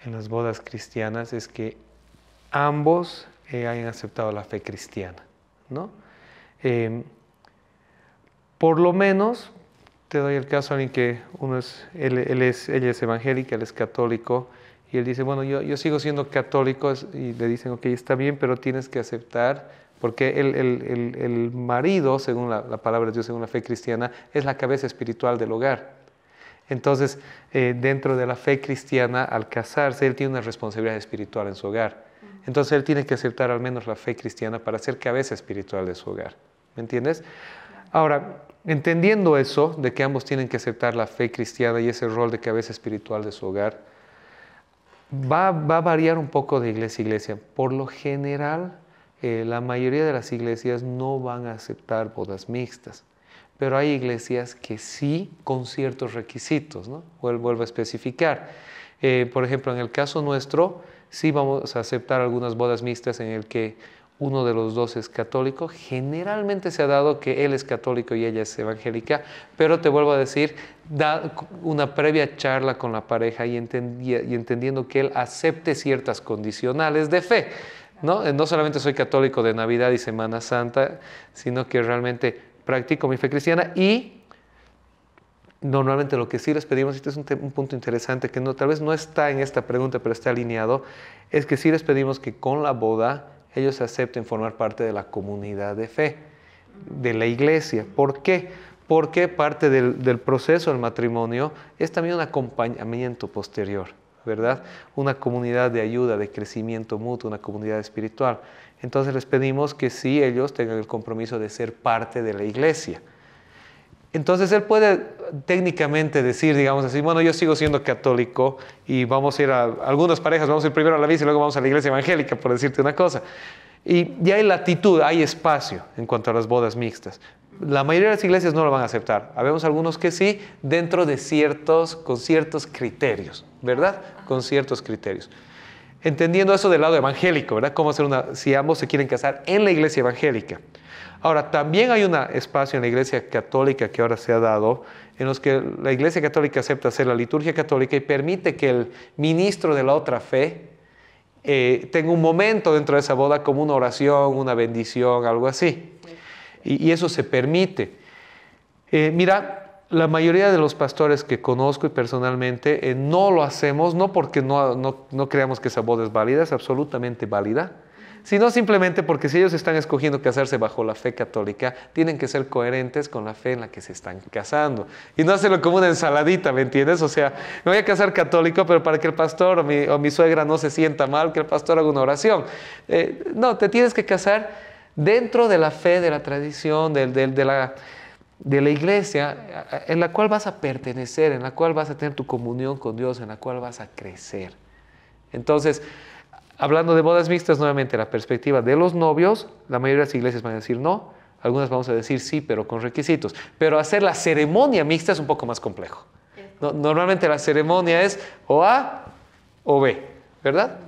en las bodas cristianas es que ambos eh, hayan aceptado la fe cristiana, ¿no? Em, por lo menos, te doy el caso a alguien que uno es, él, es, ella es evangélica, él es católico, y él dice, bueno, yo, yo sigo siendo católico y le dicen, ok, está bien, pero tienes que aceptar, porque el, marido, según la, palabra de Dios, según la fe cristiana, es la cabeza espiritual del hogar. Entonces, eh, dentro de la fe cristiana, al casarse, él tiene una responsabilidad espiritual en su hogar. Entonces, él tiene que aceptar al menos la fe cristiana para ser cabeza espiritual de su hogar. ¿Me entiendes? Ahora, entendiendo eso, de que ambos tienen que aceptar la fe cristiana y ese rol de cabeza espiritual de su hogar, Va, a variar un poco de iglesia a iglesia. Por lo general, eh, la mayoría de las iglesias no van a aceptar bodas mixtas, pero hay iglesias que sí con ciertos requisitos, Vuelvo, a especificar. Eh, por ejemplo, en el caso nuestro, sí vamos a aceptar algunas bodas mixtas en el que uno de los dos es católico. Generalmente se ha dado que él es católico y ella es evangélica, pero te vuelvo a decir, da una previa charla con la pareja y, entendiendo que él acepte ciertas condicionales de fe. ¿no? Eh, no solamente soy católico de Navidad y Semana Santa, sino que realmente practico mi fe cristiana y normalmente lo que sí les pedimos, este es un, punto interesante que no, tal vez no está en esta pregunta, pero está alineado, es que sí les pedimos que con la boda ellos acepten formar parte de la comunidad de fe, de la iglesia. ¿Por qué? Porque parte del, proceso del matrimonio es también un acompañamiento posterior, ¿verdad? Una comunidad de ayuda, de crecimiento mutuo, una comunidad espiritual. Entonces les pedimos que sí, ellos tengan el compromiso de ser parte de la iglesia entonces él puede técnicamente decir, digamos así, bueno, yo sigo siendo católico y vamos a ir a algunas parejas, vamos a ir primero a la misa y luego vamos a la iglesia evangélica, por decirte una cosa. Y, y hay latitud, hay espacio en cuanto a las bodas mixtas. La mayoría de las iglesias no lo van a aceptar. Habemos algunos que sí, dentro de ciertos, con ciertos criterios, ¿verdad? Con ciertos criterios entendiendo eso del lado evangélico, ¿verdad? Cómo hacer una, si ambos se quieren casar en la iglesia evangélica. Ahora, también hay un espacio en la iglesia católica que ahora se ha dado, en los que la iglesia católica acepta hacer la liturgia católica y permite que el ministro de la otra fe eh, tenga un momento dentro de esa boda como una oración, una bendición, algo así. Y, eso se permite. Eh, mira, la mayoría de los pastores que conozco y personalmente eh, no lo hacemos, no porque no, no, creamos que esa boda es válida, es absolutamente válida, sino simplemente porque si ellos están escogiendo casarse bajo la fe católica, tienen que ser coherentes con la fe en la que se están casando. Y no hacerlo como una ensaladita, ¿me entiendes? O sea, me voy a casar católico, pero para que el pastor o mi, suegra no se sienta mal, que el pastor haga una oración. Eh, no, te tienes que casar dentro de la fe, de la tradición, del del de la de la iglesia en la cual vas a pertenecer, en la cual vas a tener tu comunión con Dios, en la cual vas a crecer. Entonces, hablando de bodas mixtas, nuevamente la perspectiva de los novios, la mayoría de las iglesias van a decir no, algunas vamos a decir sí, pero con requisitos. Pero hacer la ceremonia mixta es un poco más complejo. normalmente la ceremonia es o A o B, ¿verdad?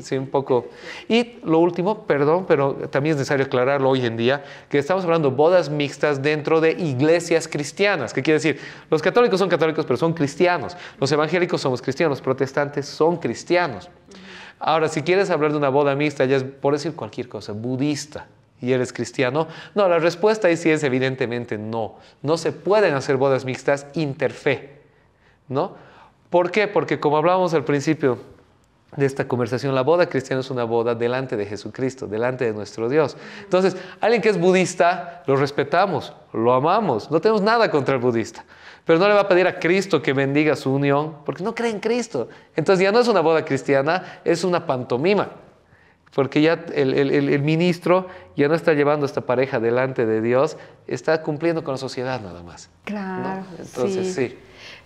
Sí. un poco. Y lo último, perdón, pero también es necesario aclararlo hoy en día, que estamos hablando de bodas mixtas dentro de iglesias cristianas. ¿Qué quiere decir? Los católicos son católicos, pero son cristianos. Los evangélicos somos cristianos, los protestantes son cristianos. Ahora, si quieres hablar de una boda mixta, ya es por decir cualquier cosa, budista, y eres cristiano? No, la respuesta ahí sí es evidentemente no. No se pueden hacer bodas mixtas interfe, ¿no? ¿Por qué? Porque como hablábamos al principio, de esta conversación, la boda cristiana es una boda delante de Jesucristo, delante de nuestro Dios. Entonces, alguien que es budista, lo respetamos, lo amamos, no tenemos nada contra el budista, pero no le va a pedir a Cristo que bendiga su unión, porque no cree en Cristo. Entonces ya no es una boda cristiana, es una pantomima, porque ya el, ministro ya no está llevando a esta pareja delante de Dios, está cumpliendo con la sociedad nada más. Claro. Entonces, sí.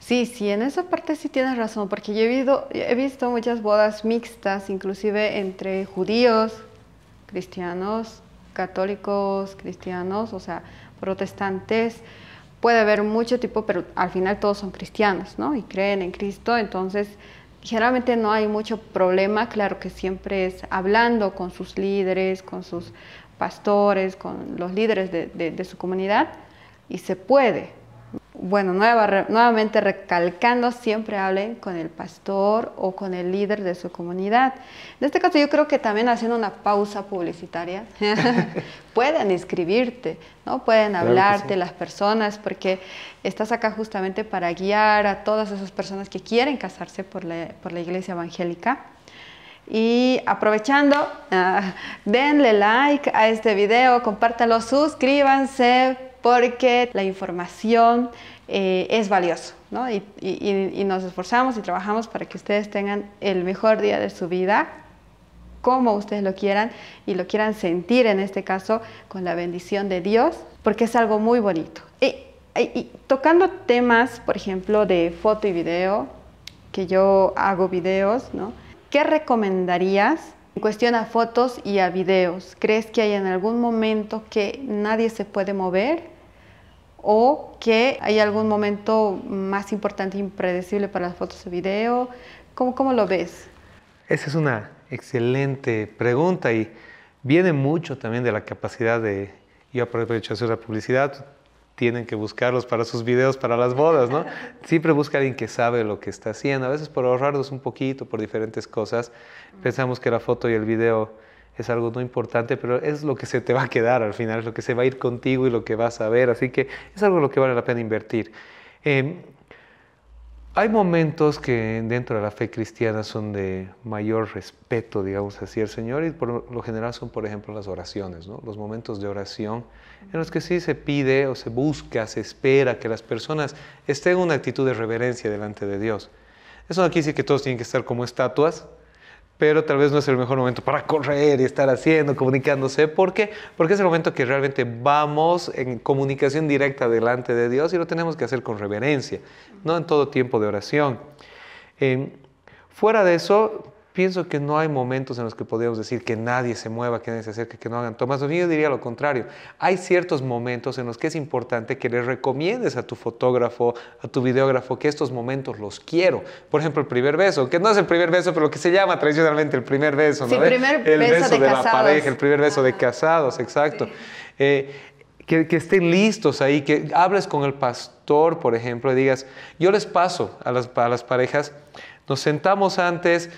Sí, sí, en esa parte sí tienes razón, porque yo he, visto, he visto muchas bodas mixtas, inclusive entre judíos, cristianos, católicos, cristianos, o sea, protestantes. Puede haber mucho tipo, pero al final todos son cristianos, ¿no? Y creen en Cristo, entonces generalmente no hay mucho problema, claro que siempre es hablando con sus líderes, con sus pastores, con los líderes de, de su comunidad, y se puede, bueno, nueva, nuevamente recalcando, siempre hablen con el pastor o con el líder de su comunidad. En este caso yo creo que también haciendo una pausa publicitaria, pueden inscribirte, ¿no? pueden hablarte las personas, porque estás acá justamente para guiar a todas esas personas que quieren casarse por la, iglesia evangélica. Y aprovechando, ah, denle like a este video, compártalo, suscríbanse, porque la información eh, es valiosa ¿no? y, nos esforzamos y trabajamos para que ustedes tengan el mejor día de su vida como ustedes lo quieran y lo quieran sentir en este caso con la bendición de Dios, porque es algo muy bonito. Y, y, tocando temas, por ejemplo, de foto y video, que yo hago videos, ¿no? ¿Qué recomendarías en cuestión a fotos y a videos, ¿crees que hay en algún momento que nadie se puede mover? ¿O que hay algún momento más importante e impredecible para las fotos y video? ¿Cómo, lo ves? Esa es una excelente pregunta y viene mucho también de la capacidad de, yo hacer la publicidad, tienen que buscarlos para sus videos, para las bodas, ¿no? Siempre busca alguien que sabe lo que está haciendo. A veces por ahorrarnos un poquito, por diferentes cosas, pensamos que la foto y el video es algo no importante, pero es lo que se te va a quedar al final, es lo que se va a ir contigo y lo que vas a ver. Así que es algo en lo que vale la pena invertir. Em, hay momentos que dentro de la fe cristiana son de mayor respeto, digamos así, al Señor y por lo general son, por ejemplo, las oraciones, los momentos de oración en los que sí se pide o se busca, se espera que las personas estén en una actitud de reverencia delante de Dios. Eso no quiere decir que todos tienen que estar como estatuas, pero tal vez no es el mejor momento para correr y estar haciendo, comunicándose. ¿Por qué? Porque es el momento que realmente vamos en comunicación directa delante de Dios y lo tenemos que hacer con reverencia, no en todo tiempo de oración. Eh, fuera de eso, pienso que no hay momentos en los que podríamos decir que nadie se mueva, que nadie se acerque, que no hagan tomas. Yo diría lo contrario. Hay ciertos momentos en los que es importante que le recomiendes a tu fotógrafo, a tu videógrafo, que estos momentos los quiero. Por ejemplo, el primer beso, que no es el primer beso, pero lo que se llama tradicionalmente el primer beso. ¿no? Sí, primer el beso, beso de, la pareja, el primer beso de casados, exacto. Eh, que, estén listos ahí, que hables con el pastor, por ejemplo, y digas, yo les paso a las, a las parejas, nos sentamos antes,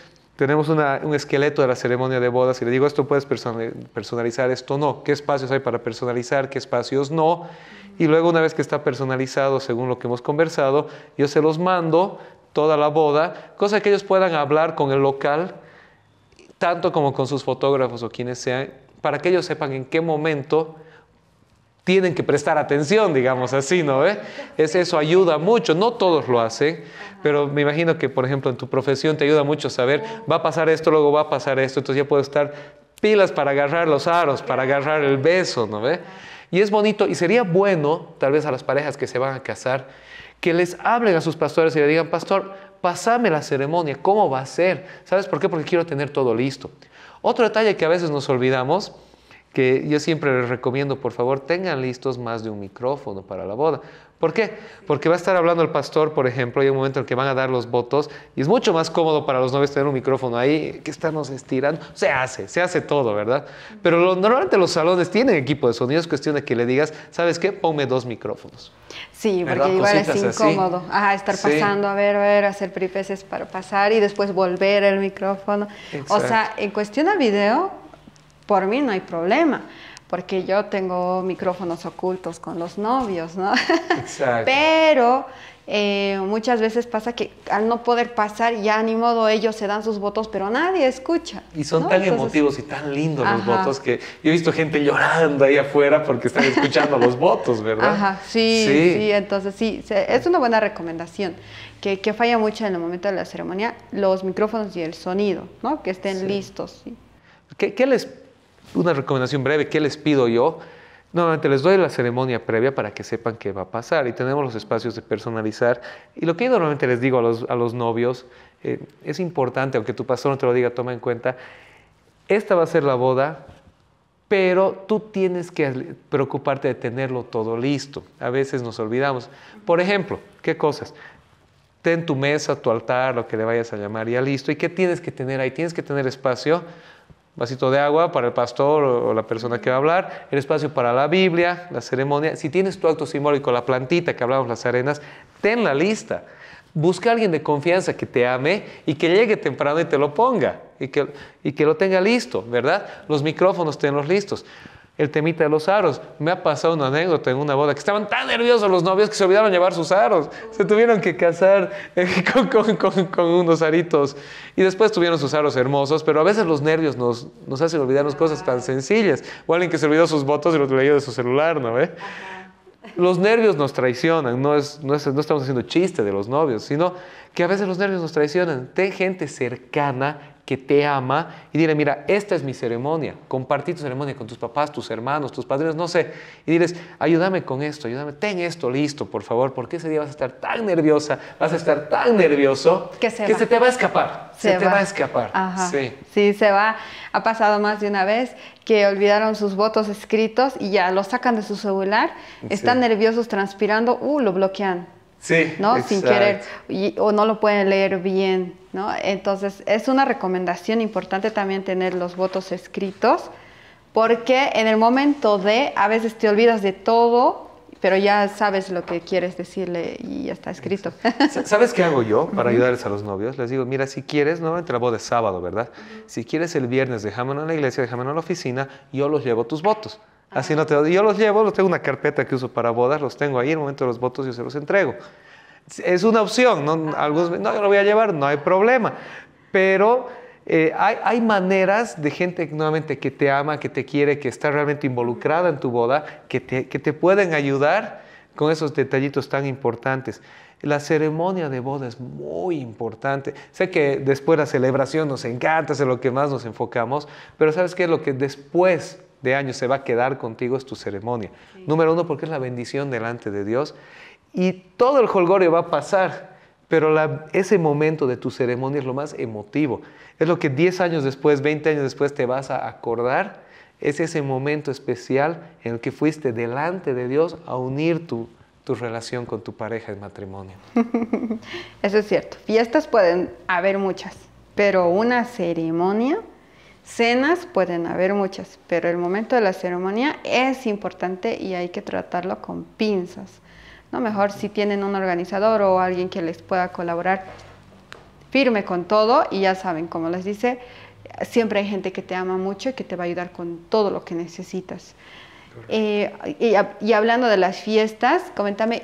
tenemos un esqueleto de la ceremonia de bodas y le digo, esto puedes personalizar, esto no, qué espacios hay para personalizar, qué espacios no. Y luego una vez que está personalizado, según lo que hemos conversado, yo se los mando toda la boda, cosa que ellos puedan hablar con el local, tanto como con sus fotógrafos o quienes sean, para que ellos sepan en qué momento tienen que prestar atención, digamos así, ¿no? ve? Es, eso ayuda mucho, no todos lo hacen, pero me imagino que, por ejemplo, en tu profesión te ayuda mucho saber, va a pasar esto, luego va a pasar esto, entonces ya puedo estar pilas para agarrar los aros, para agarrar el beso, ¿no? ve? Y es bonito y sería bueno, tal vez a las parejas que se van a casar, que les hablen a sus pastores y le digan, pastor, pasame la ceremonia, ¿cómo va a ser? ¿Sabes por qué? Porque quiero tener todo listo. Otro detalle que a veces nos olvidamos, que yo siempre les recomiendo, por favor, tengan listos más de un micrófono para la boda. ¿Por qué? Porque va a estar hablando el pastor, por ejemplo, hay un momento en el que van a dar los votos y es mucho más cómodo para los novios tener un micrófono ahí que estarnos estirando. Se hace, se hace todo, ¿verdad? Pero normalmente los salones tienen equipo de sonido, es cuestión de que le digas, ¿sabes qué? Ponme dos micrófonos. Sí, porque igual es incómodo. estar pasando, a ver, a ver, hacer peripecias para pasar y después volver el micrófono. O sea, en cuestión de video, por mí no hay problema, porque yo tengo micrófonos ocultos con los novios, ¿no? Exacto. Pero eh, muchas veces pasa que al no poder pasar, ya ni modo ellos se dan sus votos, pero nadie escucha. Y son tan emotivos y tan lindos los votos que yo he visto gente llorando ahí afuera porque están escuchando los votos, ¿verdad? Ajá, sí, sí, entonces sí, es una buena recomendación. Que, falla mucho en el momento de la ceremonia, los micrófonos y el sonido, ¿no? Que estén listos. ¿Qué, ¿Qué les una recomendación breve, ¿qué les pido yo? Normalmente les doy la ceremonia previa para que sepan qué va a pasar y tenemos los espacios de personalizar. Y lo que normalmente les digo a los, novios, eh, es importante, aunque tu pastor no te lo diga, toma en cuenta, esta va a ser la boda, pero tú tienes que preocuparte de tenerlo todo listo. A veces nos olvidamos. Por ejemplo, ¿qué cosas? Ten tu mesa, tu altar, lo que le vayas a llamar ya listo. ¿Y qué tienes que tener ahí? Tienes que tener espacio vasito de agua para el pastor o la persona que va a hablar, el espacio para la Biblia, la ceremonia. Si tienes tu acto simbólico, la plantita que hablamos, las arenas, ten la lista. Busca a alguien de confianza que te ame y que llegue temprano y te lo ponga y que, y que lo tenga listo, ¿verdad? Los micrófonos tenlos listos el temita de los aros. Me ha pasado una anécdota en una boda que estaban tan nerviosos los novios que se olvidaron llevar sus aros. Se tuvieron que casar eh, con, unos aritos y después tuvieron sus aros hermosos, pero a veces los nervios nos, hacen olvidarnos cosas tan sencillas. O alguien que se olvidó sus votos y los leyó de su celular, ¿no? ve Los nervios nos traicionan, no, es, no, no estamos haciendo chiste de los novios, sino que a veces los nervios nos traicionan. Ten gente cercana que te ama y dile, mira, esta es mi ceremonia, compartí tu ceremonia con tus papás, tus hermanos, tus padres, no sé, y diles, ayúdame con esto, ayúdame, ten esto listo, por favor, porque ese día vas a estar tan nerviosa, vas a estar tan nervioso que se, que se te va a escapar, se, te va. a escapar. Sí. sí, se va. Ha pasado más de una vez que olvidaron sus votos escritos y ya lo sacan de su celular, están nerviosos transpirando, uh, lo bloquean. Sí, ¿no? Sin querer, o no lo pueden leer bien, ¿no? Entonces, es una recomendación importante también tener los votos escritos, porque en el momento de, a veces te olvidas de todo, pero ya sabes lo que quieres decirle y ya está escrito. ¿Sabes qué hago yo para ayudarles a los novios? Les digo, mira, si quieres, no la voz de sábado, ¿verdad? Si quieres el viernes, déjame en la iglesia, déjame en la oficina, yo los llevo tus votos. Así no te, yo los llevo, los tengo una carpeta que uso para bodas, los tengo ahí, en el momento de los votos yo se los entrego. Es una opción, ¿no? no, yo lo voy a llevar, no hay problema. Pero eh, hay, maneras de gente nuevamente que te ama, que te quiere, que está realmente involucrada en tu boda, que te, que te pueden ayudar con esos detallitos tan importantes. La ceremonia de boda es muy importante. Sé que después la celebración nos encanta, es lo que más nos enfocamos, pero ¿sabes qué? Lo que después de años se va a quedar contigo es tu ceremonia. Número uno, porque es la bendición delante de Dios. Y todo el holgorio va a pasar, pero ese momento de tu ceremonia es lo más emotivo. Es lo que 10 años después, 20 años después te vas a acordar. Es ese momento especial en el que fuiste delante de Dios a unir tu, tu relación con tu pareja en matrimonio. Eso es cierto. Fiestas pueden haber muchas, pero una ceremonia Cenas pueden haber muchas, pero el momento de la ceremonia es importante y hay que tratarlo con pinzas. No mejor si tienen un organizador o alguien que les pueda colaborar firme con todo y ya saben, como les dice, siempre hay gente que te ama mucho y que te va a ayudar con todo lo que necesitas. Eh, y, hablando de las fiestas, coméntame,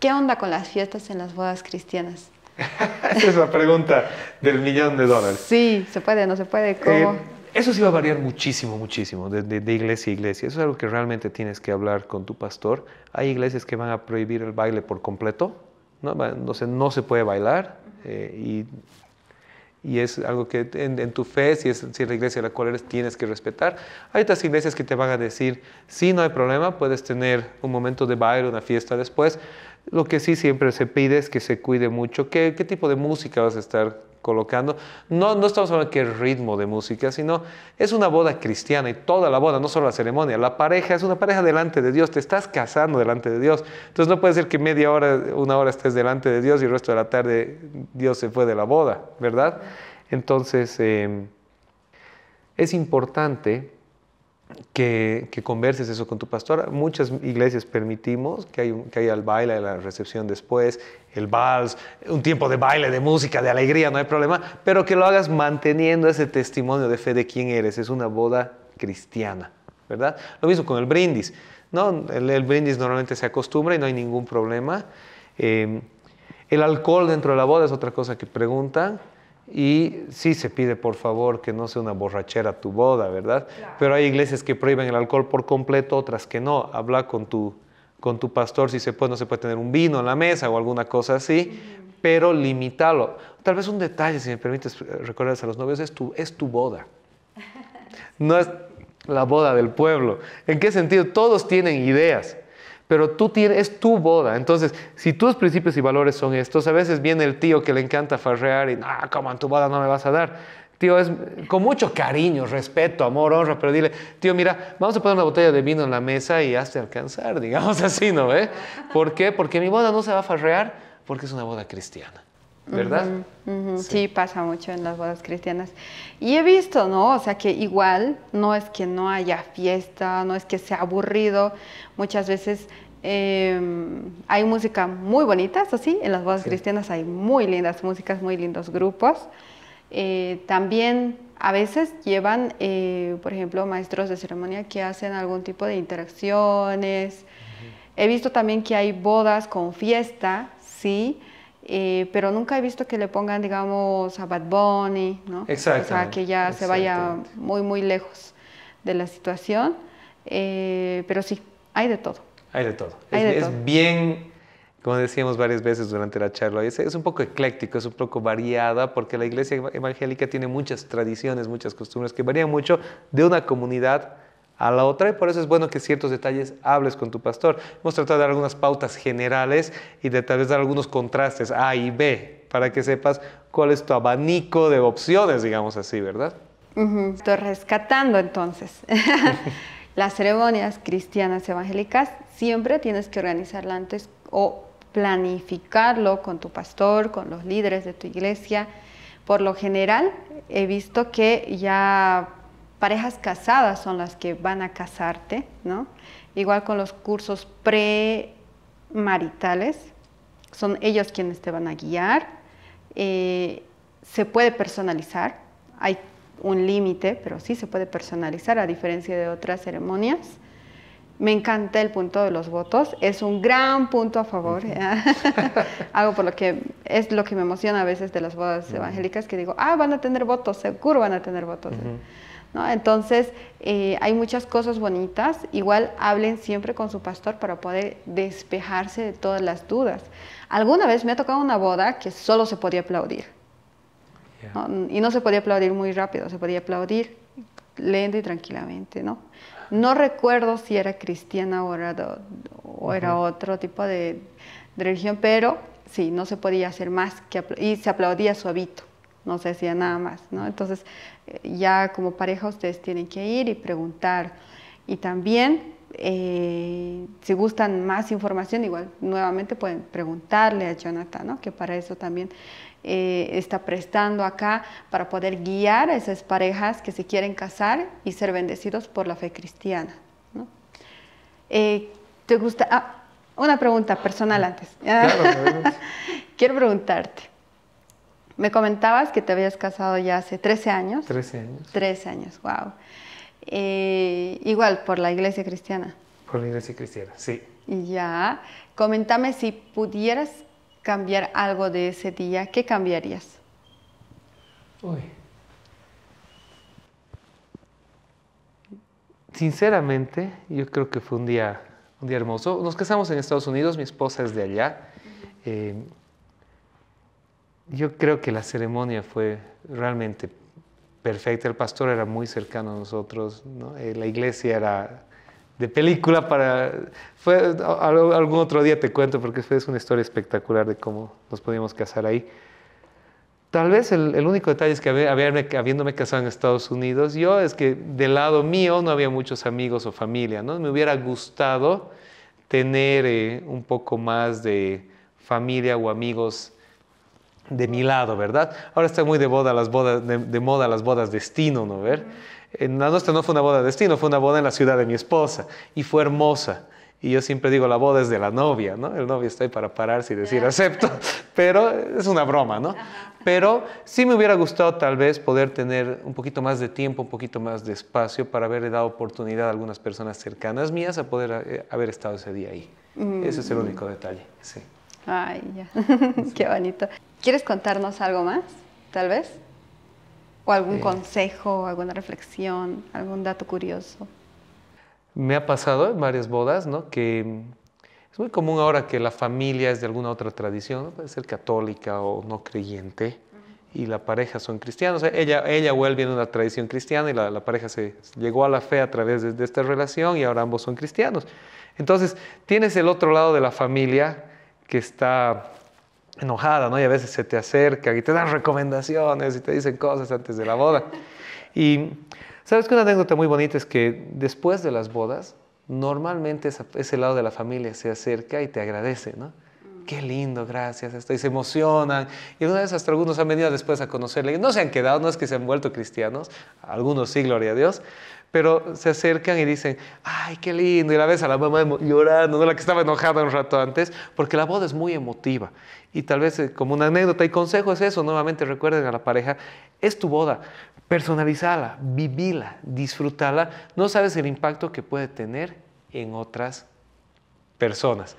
¿qué onda con las fiestas en las bodas cristianas? Esa es la pregunta del millón de dólares. Sí, se puede, no se puede, ¿cómo? Eh, eso sí va a variar muchísimo, muchísimo, de, iglesia a iglesia. Eso es algo que realmente tienes que hablar con tu pastor. Hay iglesias que van a prohibir el baile por completo, no, se, no se puede bailar eh, y, es algo que en, tu fe, si es, si la iglesia la cual eres, tienes que respetar. Hay otras iglesias que te van a decir, sí, no hay problema, puedes tener un momento de baile, una fiesta después. Lo que sí siempre se pide es que se cuide mucho qué tipo de música vas a estar colocando. No, no estamos hablando de qué ritmo de música, sino es una boda cristiana y toda la boda, no solo la ceremonia. La pareja es una pareja delante de Dios, te estás casando delante de Dios. Entonces no puede ser que media hora, una hora estés delante de Dios y el resto de la tarde Dios se fue de la boda, ¿verdad? Entonces eh, es importante que, converses eso con tu pastora. Muchas iglesias permitimos que, haya el baile, la recepción después, el vals, un tiempo de baile, de música, de alegría, no hay problema, pero que lo hagas manteniendo ese testimonio de fe de quién eres. Es una boda cristiana, ¿verdad? Lo mismo con el brindis. No, el, brindis normalmente se acostumbra y no hay ningún problema. Eh, el alcohol dentro de la boda es otra cosa que preguntan. Y sí se pide, por favor, que no sea una borrachera tu boda, ¿verdad? Pero hay iglesias que prohíben el alcohol por completo, otras que no. Habla con tu, con tu pastor si se puede, no se puede tener un vino en la mesa o alguna cosa así, pero limítalo. Tal vez un detalle, si me permites eh, recordarles a los novios, es tu, es tu boda. No es la boda del pueblo. ¿En qué sentido? Todos tienen ideas pero tú tienes, es tu boda. Entonces, si tus principios y valores son estos, a veces viene el tío que le encanta farrear y, ah, como en tu boda no me vas a dar. Tío, es con mucho cariño, respeto, amor, honra, pero dile, tío, mira, vamos a poner una botella de vino en la mesa y hazte alcanzar, digamos así, ¿no? ¿Eh? ¿Por qué? Porque mi boda no se va a farrear porque es una boda cristiana. ¿verdad? Sí. pasa mucho en las bodas cristianas. Y he visto, ¿no? O sea que igual no es que no haya fiesta, no es que sea aburrido. Muchas veces em, hay música muy bonita, eso sí, en las bodas cristianas hay muy lindas músicas, muy lindos grupos. Eh, también a veces llevan, eh, por ejemplo, maestros de ceremonia que hacen algún tipo de interacciones. He visto también que hay bodas con fiesta, sí, eh, pero nunca he visto que le pongan, digamos, a Bad Bunny, ¿no? Exacto. O sea, que ya se vaya muy, muy lejos de la situación. Eh, pero sí, hay de todo. Hay de todo. es, bien, como decíamos varias veces durante la charla, es, es, un poco ecléctico, es un poco variada, porque la iglesia evangélica tiene muchas tradiciones, muchas costumbres que varían mucho de una comunidad a la otra y por eso es bueno que ciertos detalles hables con tu pastor. Hemos tratado de dar algunas pautas generales y de tal vez dar algunos contrastes A y B para que sepas cuál es tu abanico de opciones, digamos así, ¿verdad? Estoy rescatando entonces. Las ceremonias cristianas evangélicas siempre tienes que organizarla antes o planificarlo con tu pastor, con los líderes de tu iglesia. Por lo general, he visto que ya parejas casadas son las que van a casarte, ¿no? Igual con los cursos premaritales, son ellos quienes te van a guiar. Eh, se puede personalizar, hay un límite, pero sí se puede personalizar a diferencia de otras ceremonias. Me encanta el punto de los votos, es un gran punto a favor. ¿eh? Algo por lo que es lo que me emociona a veces de las bodas evangélicas que digo, ah, van a tener votos, seguro van a tener votos. Entonces, eh, hay muchas cosas bonitas. Igual hablen siempre con su pastor para poder despejarse de todas las dudas. Alguna vez me ha tocado una boda que solo se podía aplaudir. Y no se podía aplaudir muy rápido, se podía aplaudir lento y tranquilamente, ¿no? No recuerdo si era cristiana o era, o era otro tipo de, religión, pero sí, no se podía hacer más que y se aplaudía suavito, no se hacía nada más, ¿no? Entonces, ya como pareja ustedes tienen que ir y preguntar. Y también, eh, si gustan más información, igual nuevamente pueden preguntarle a Jonathan, que para eso también eh, está prestando acá, para poder guiar a esas parejas que se quieren casar y ser bendecidos por la fe cristiana. Eh, ¿Te gusta? Ah, una pregunta personal antes. Quiero preguntarte. Me comentabas que te habías casado ya hace 13 años. 13 años. 13 años, wow. Eh, igual, por la iglesia cristiana. Por la iglesia cristiana, sí. Y Ya. Coméntame si pudieras cambiar algo de ese día, ¿qué cambiarías? Sinceramente, yo creo que fue un día, un día hermoso. Nos casamos en Estados Unidos, mi esposa es de allá. Yo creo que la ceremonia fue realmente perfecta. El pastor era muy cercano a nosotros. Eh, la iglesia era de película para... Fue, algún otro día te cuento porque es una historia espectacular de cómo nos podíamos casar ahí. Tal vez el, único detalle es que habiéndome casado en Estados Unidos, yo es que del lado mío no había muchos amigos o familia, ¿no? Me hubiera gustado tener eh, un poco más de familia o amigos de mi lado, ¿verdad? Ahora está muy de, boda las bodas, de, moda las bodas destino, ¿no? ¿Ver? En la nuestra no fue una boda destino, fue una boda en la ciudad de mi esposa y fue hermosa. Y yo siempre digo, la boda es de la novia, ¿no? El novio está ahí para pararse y decir, acepto, pero es una broma, ¿no? Pero sí me hubiera gustado tal vez poder tener un poquito más de tiempo, un poquito más de espacio para haberle dado oportunidad a algunas personas cercanas mías a poder eh, haber estado ese día ahí. Mm. Ese es el único detalle, sí. Ay, ya, qué bonito. ¿Quieres contarnos algo más, tal vez? ¿O algún eh. consejo, alguna reflexión, algún dato curioso? Me ha pasado en varias bodas, ¿no? Que es muy común ahora que la familia es de alguna otra tradición, puede ser católica o no creyente, y la pareja son cristianos. ella, ella vuelve una tradición cristiana y la, pareja se llegó a la fe a través de esta relación y ahora ambos son cristianos. Entonces, tienes el otro lado de la familia que está enojada, ¿no? Y a veces se te acerca y te dan recomendaciones y te dicen cosas antes de la boda. Y sabes que una anécdota muy bonita es que después de las bodas, normalmente ese lado de la familia se acerca y te agradece, ¿no? Mm. qué lindo, gracias, esto. Y se emocionan. Y una vez hasta algunos han venido después a conocerle. No se han quedado, no es que se han vuelto cristianos, algunos sí, gloria a Dios, pero se acercan y dicen, ay, qué lindo, y la ves a la mamá llorando, ¿no? la que estaba enojada un rato antes, porque la boda es muy emotiva. Y tal vez eh, como una anécdota y consejo es eso, nuevamente recuerden a la pareja, es tu boda, Personalízala, vivila, disfrútala. no sabes el impacto que puede tener en otras personas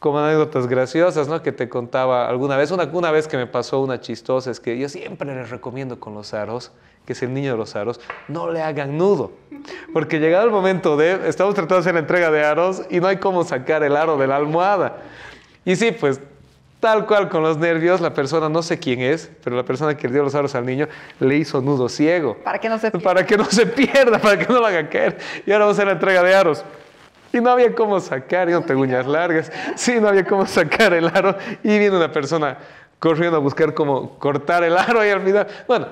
como anécdotas graciosas, ¿no? Que te contaba alguna vez. Una, una, vez que me pasó una chistosa, es que yo siempre les recomiendo con los aros que es el niño de los aros, no le hagan nudo. Porque llegado el momento de, estamos tratando de hacer la entrega de aros y no hay cómo sacar el aro de la almohada. Y sí, pues tal cual con los nervios, la persona, no sé quién es, pero la persona que dio los aros al niño le hizo nudo ciego. Para que no se pierda. Para que no se pierda, para que no lo haga caer. Y ahora vamos a hacer la entrega de aros. Y no había cómo sacar, y no tengo uñas largas, sí, no había cómo sacar el aro. Y viene una persona corriendo a buscar cómo cortar el aro y al final, bueno,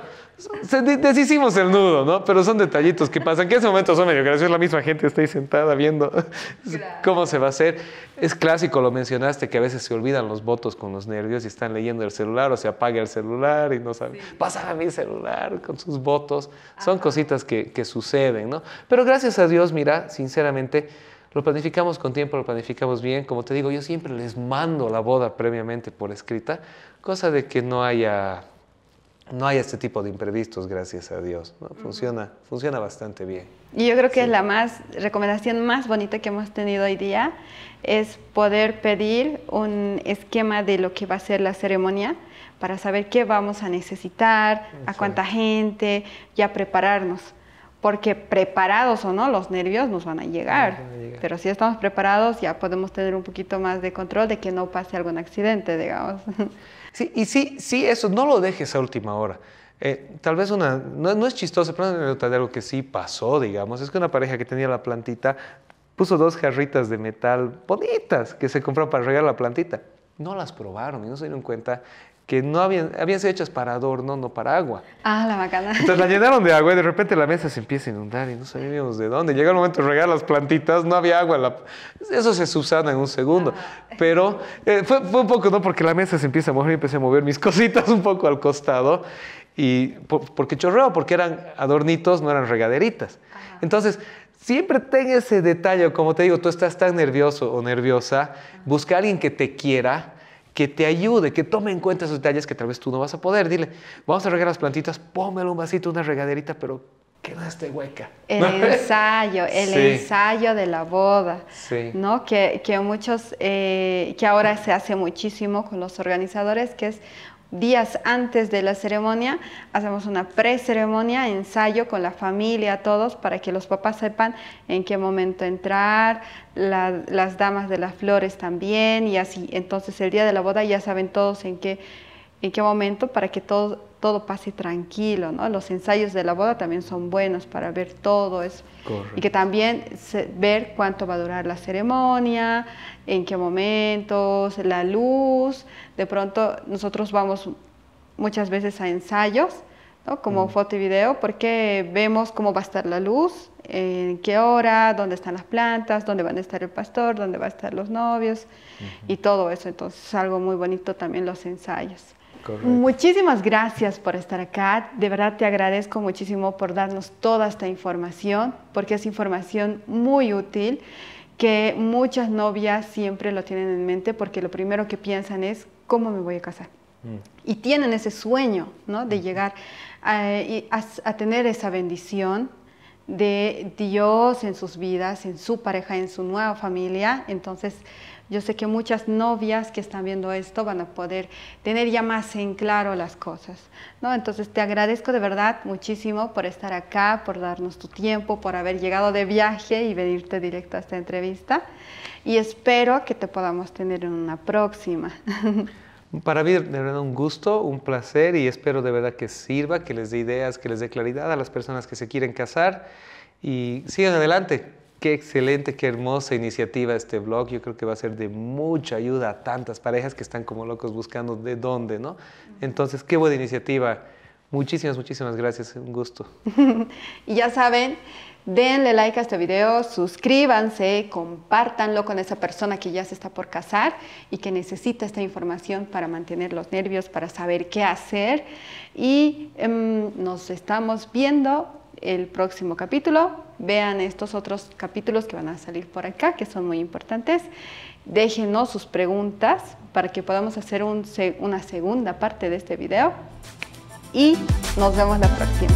deshicimos el nudo, ¿no? Pero son detallitos que pasan, que en ese momento son medio graciosos, la misma gente está ahí sentada viendo cómo se va a hacer. Es clásico, lo mencionaste, que a veces se olvidan los votos con los nervios y están leyendo el celular o se apaga el celular y no saben, sí. a mi celular con sus votos. Son cositas que, que suceden, ¿no? Pero gracias a Dios, mira, sinceramente, lo planificamos con tiempo, lo planificamos bien. Como te digo, yo siempre les mando la boda previamente por escrita, cosa de que no haya no hay este tipo de imprevistos, gracias a Dios. Funciona, funciona bastante bien. Y yo creo que la más recomendación más bonita que hemos tenido hoy día es poder pedir un esquema de lo que va a ser la ceremonia para saber qué vamos a necesitar, a cuánta gente, y a prepararnos. Porque preparados o no, los nervios nos Van a llegar. Pero si estamos preparados, ya podemos tener un poquito más de control de que no pase algún accidente, digamos. Sí, y sí, sí, eso, no lo dejes a última hora. Eh, tal vez una, no, es chistoso, pero una anécdota de algo que sí pasó, digamos, es que una pareja que tenía la plantita puso dos jarritas de metal bonitas que se compraron para regar la plantita. No las probaron y no se dieron cuenta que no habían, habían sido hechas para adorno, no para agua. Ah, la bacana. Entonces la llenaron de agua y de repente la mesa se empieza a inundar y no sabíamos de dónde. Llega el momento de regar las plantitas, no había agua. Eso se subsana en un segundo. Ah. Pero eh, fue, un poco, ¿no? Porque la mesa se empieza a mover y empecé a mover mis cositas un poco al costado. Y porque chorreo, porque eran adornitos, no eran regaderitas. Entonces, siempre ten ese detalle, como te digo, tú estás tan nervioso o nerviosa, busca a alguien que te quiera, que te ayude, que tome en cuenta esos detalles que tal vez tú no vas a poder. Dile, vamos a regar las plantitas, pómelo un vasito, una regaderita, pero quedaste hueca. El ensayo, el ensayo de la boda, ¿no? Que, muchos, eh, que ahora se hace muchísimo con los organizadores, que es días antes de la ceremonia, hacemos una pre-ceremonia, ensayo con la familia, todos, para que los papás sepan en qué momento entrar, las damas de las flores también, y así. Entonces el día de la boda ya saben todos en qué, en qué momento, para que todos todo pase tranquilo, ¿no? Los ensayos de la boda también son buenos para ver todo eso. Y que también ver cuánto va a durar la ceremonia, en qué momentos, la luz. De pronto nosotros vamos muchas veces a ensayos, Como mm. foto y video, porque vemos cómo va a estar la luz, en qué hora, dónde están las plantas, dónde van a estar el pastor, dónde van a estar los novios y todo eso. Entonces es algo muy bonito también los ensayos. Muchísimas gracias por estar acá. De verdad te agradezco muchísimo por darnos toda esta información, porque es información muy útil que muchas novias siempre lo tienen en mente porque lo primero que piensan es cómo me voy a casar. Mm. Y tienen ese sueño ¿no? de llegar a, a tener esa bendición de Dios en sus vidas, en su pareja, en su nueva familia. Entonces, yo sé que muchas novias que están viendo esto van a poder tener ya más en claro las cosas, ¿no? Entonces te agradezco de verdad muchísimo por estar acá, por darnos tu tiempo, por haber llegado de viaje y venirte directo a esta entrevista y espero que te podamos tener en una próxima. Para mí, de verdad, un gusto, un placer y espero de verdad que sirva, que les dé ideas, que les dé claridad a las personas que se quieren casar y sigan adelante. Qué excelente, qué hermosa iniciativa este blog. Yo creo que va a ser de mucha ayuda a tantas parejas que están como locos buscando de dónde, ¿no? Entonces, qué buena iniciativa. Muchísimas, muchísimas gracias. Un gusto. y ya saben, denle like a este video, suscríbanse, compártanlo con esa persona que ya se está por casar y que necesita esta información para mantener los nervios, para saber qué hacer. Y em, nos estamos viendo el próximo capítulo. Vean estos otros capítulos que van a salir por acá, que son muy importantes. Déjenos sus preguntas para que podamos hacer una segunda parte de este video. Y nos vemos la próxima.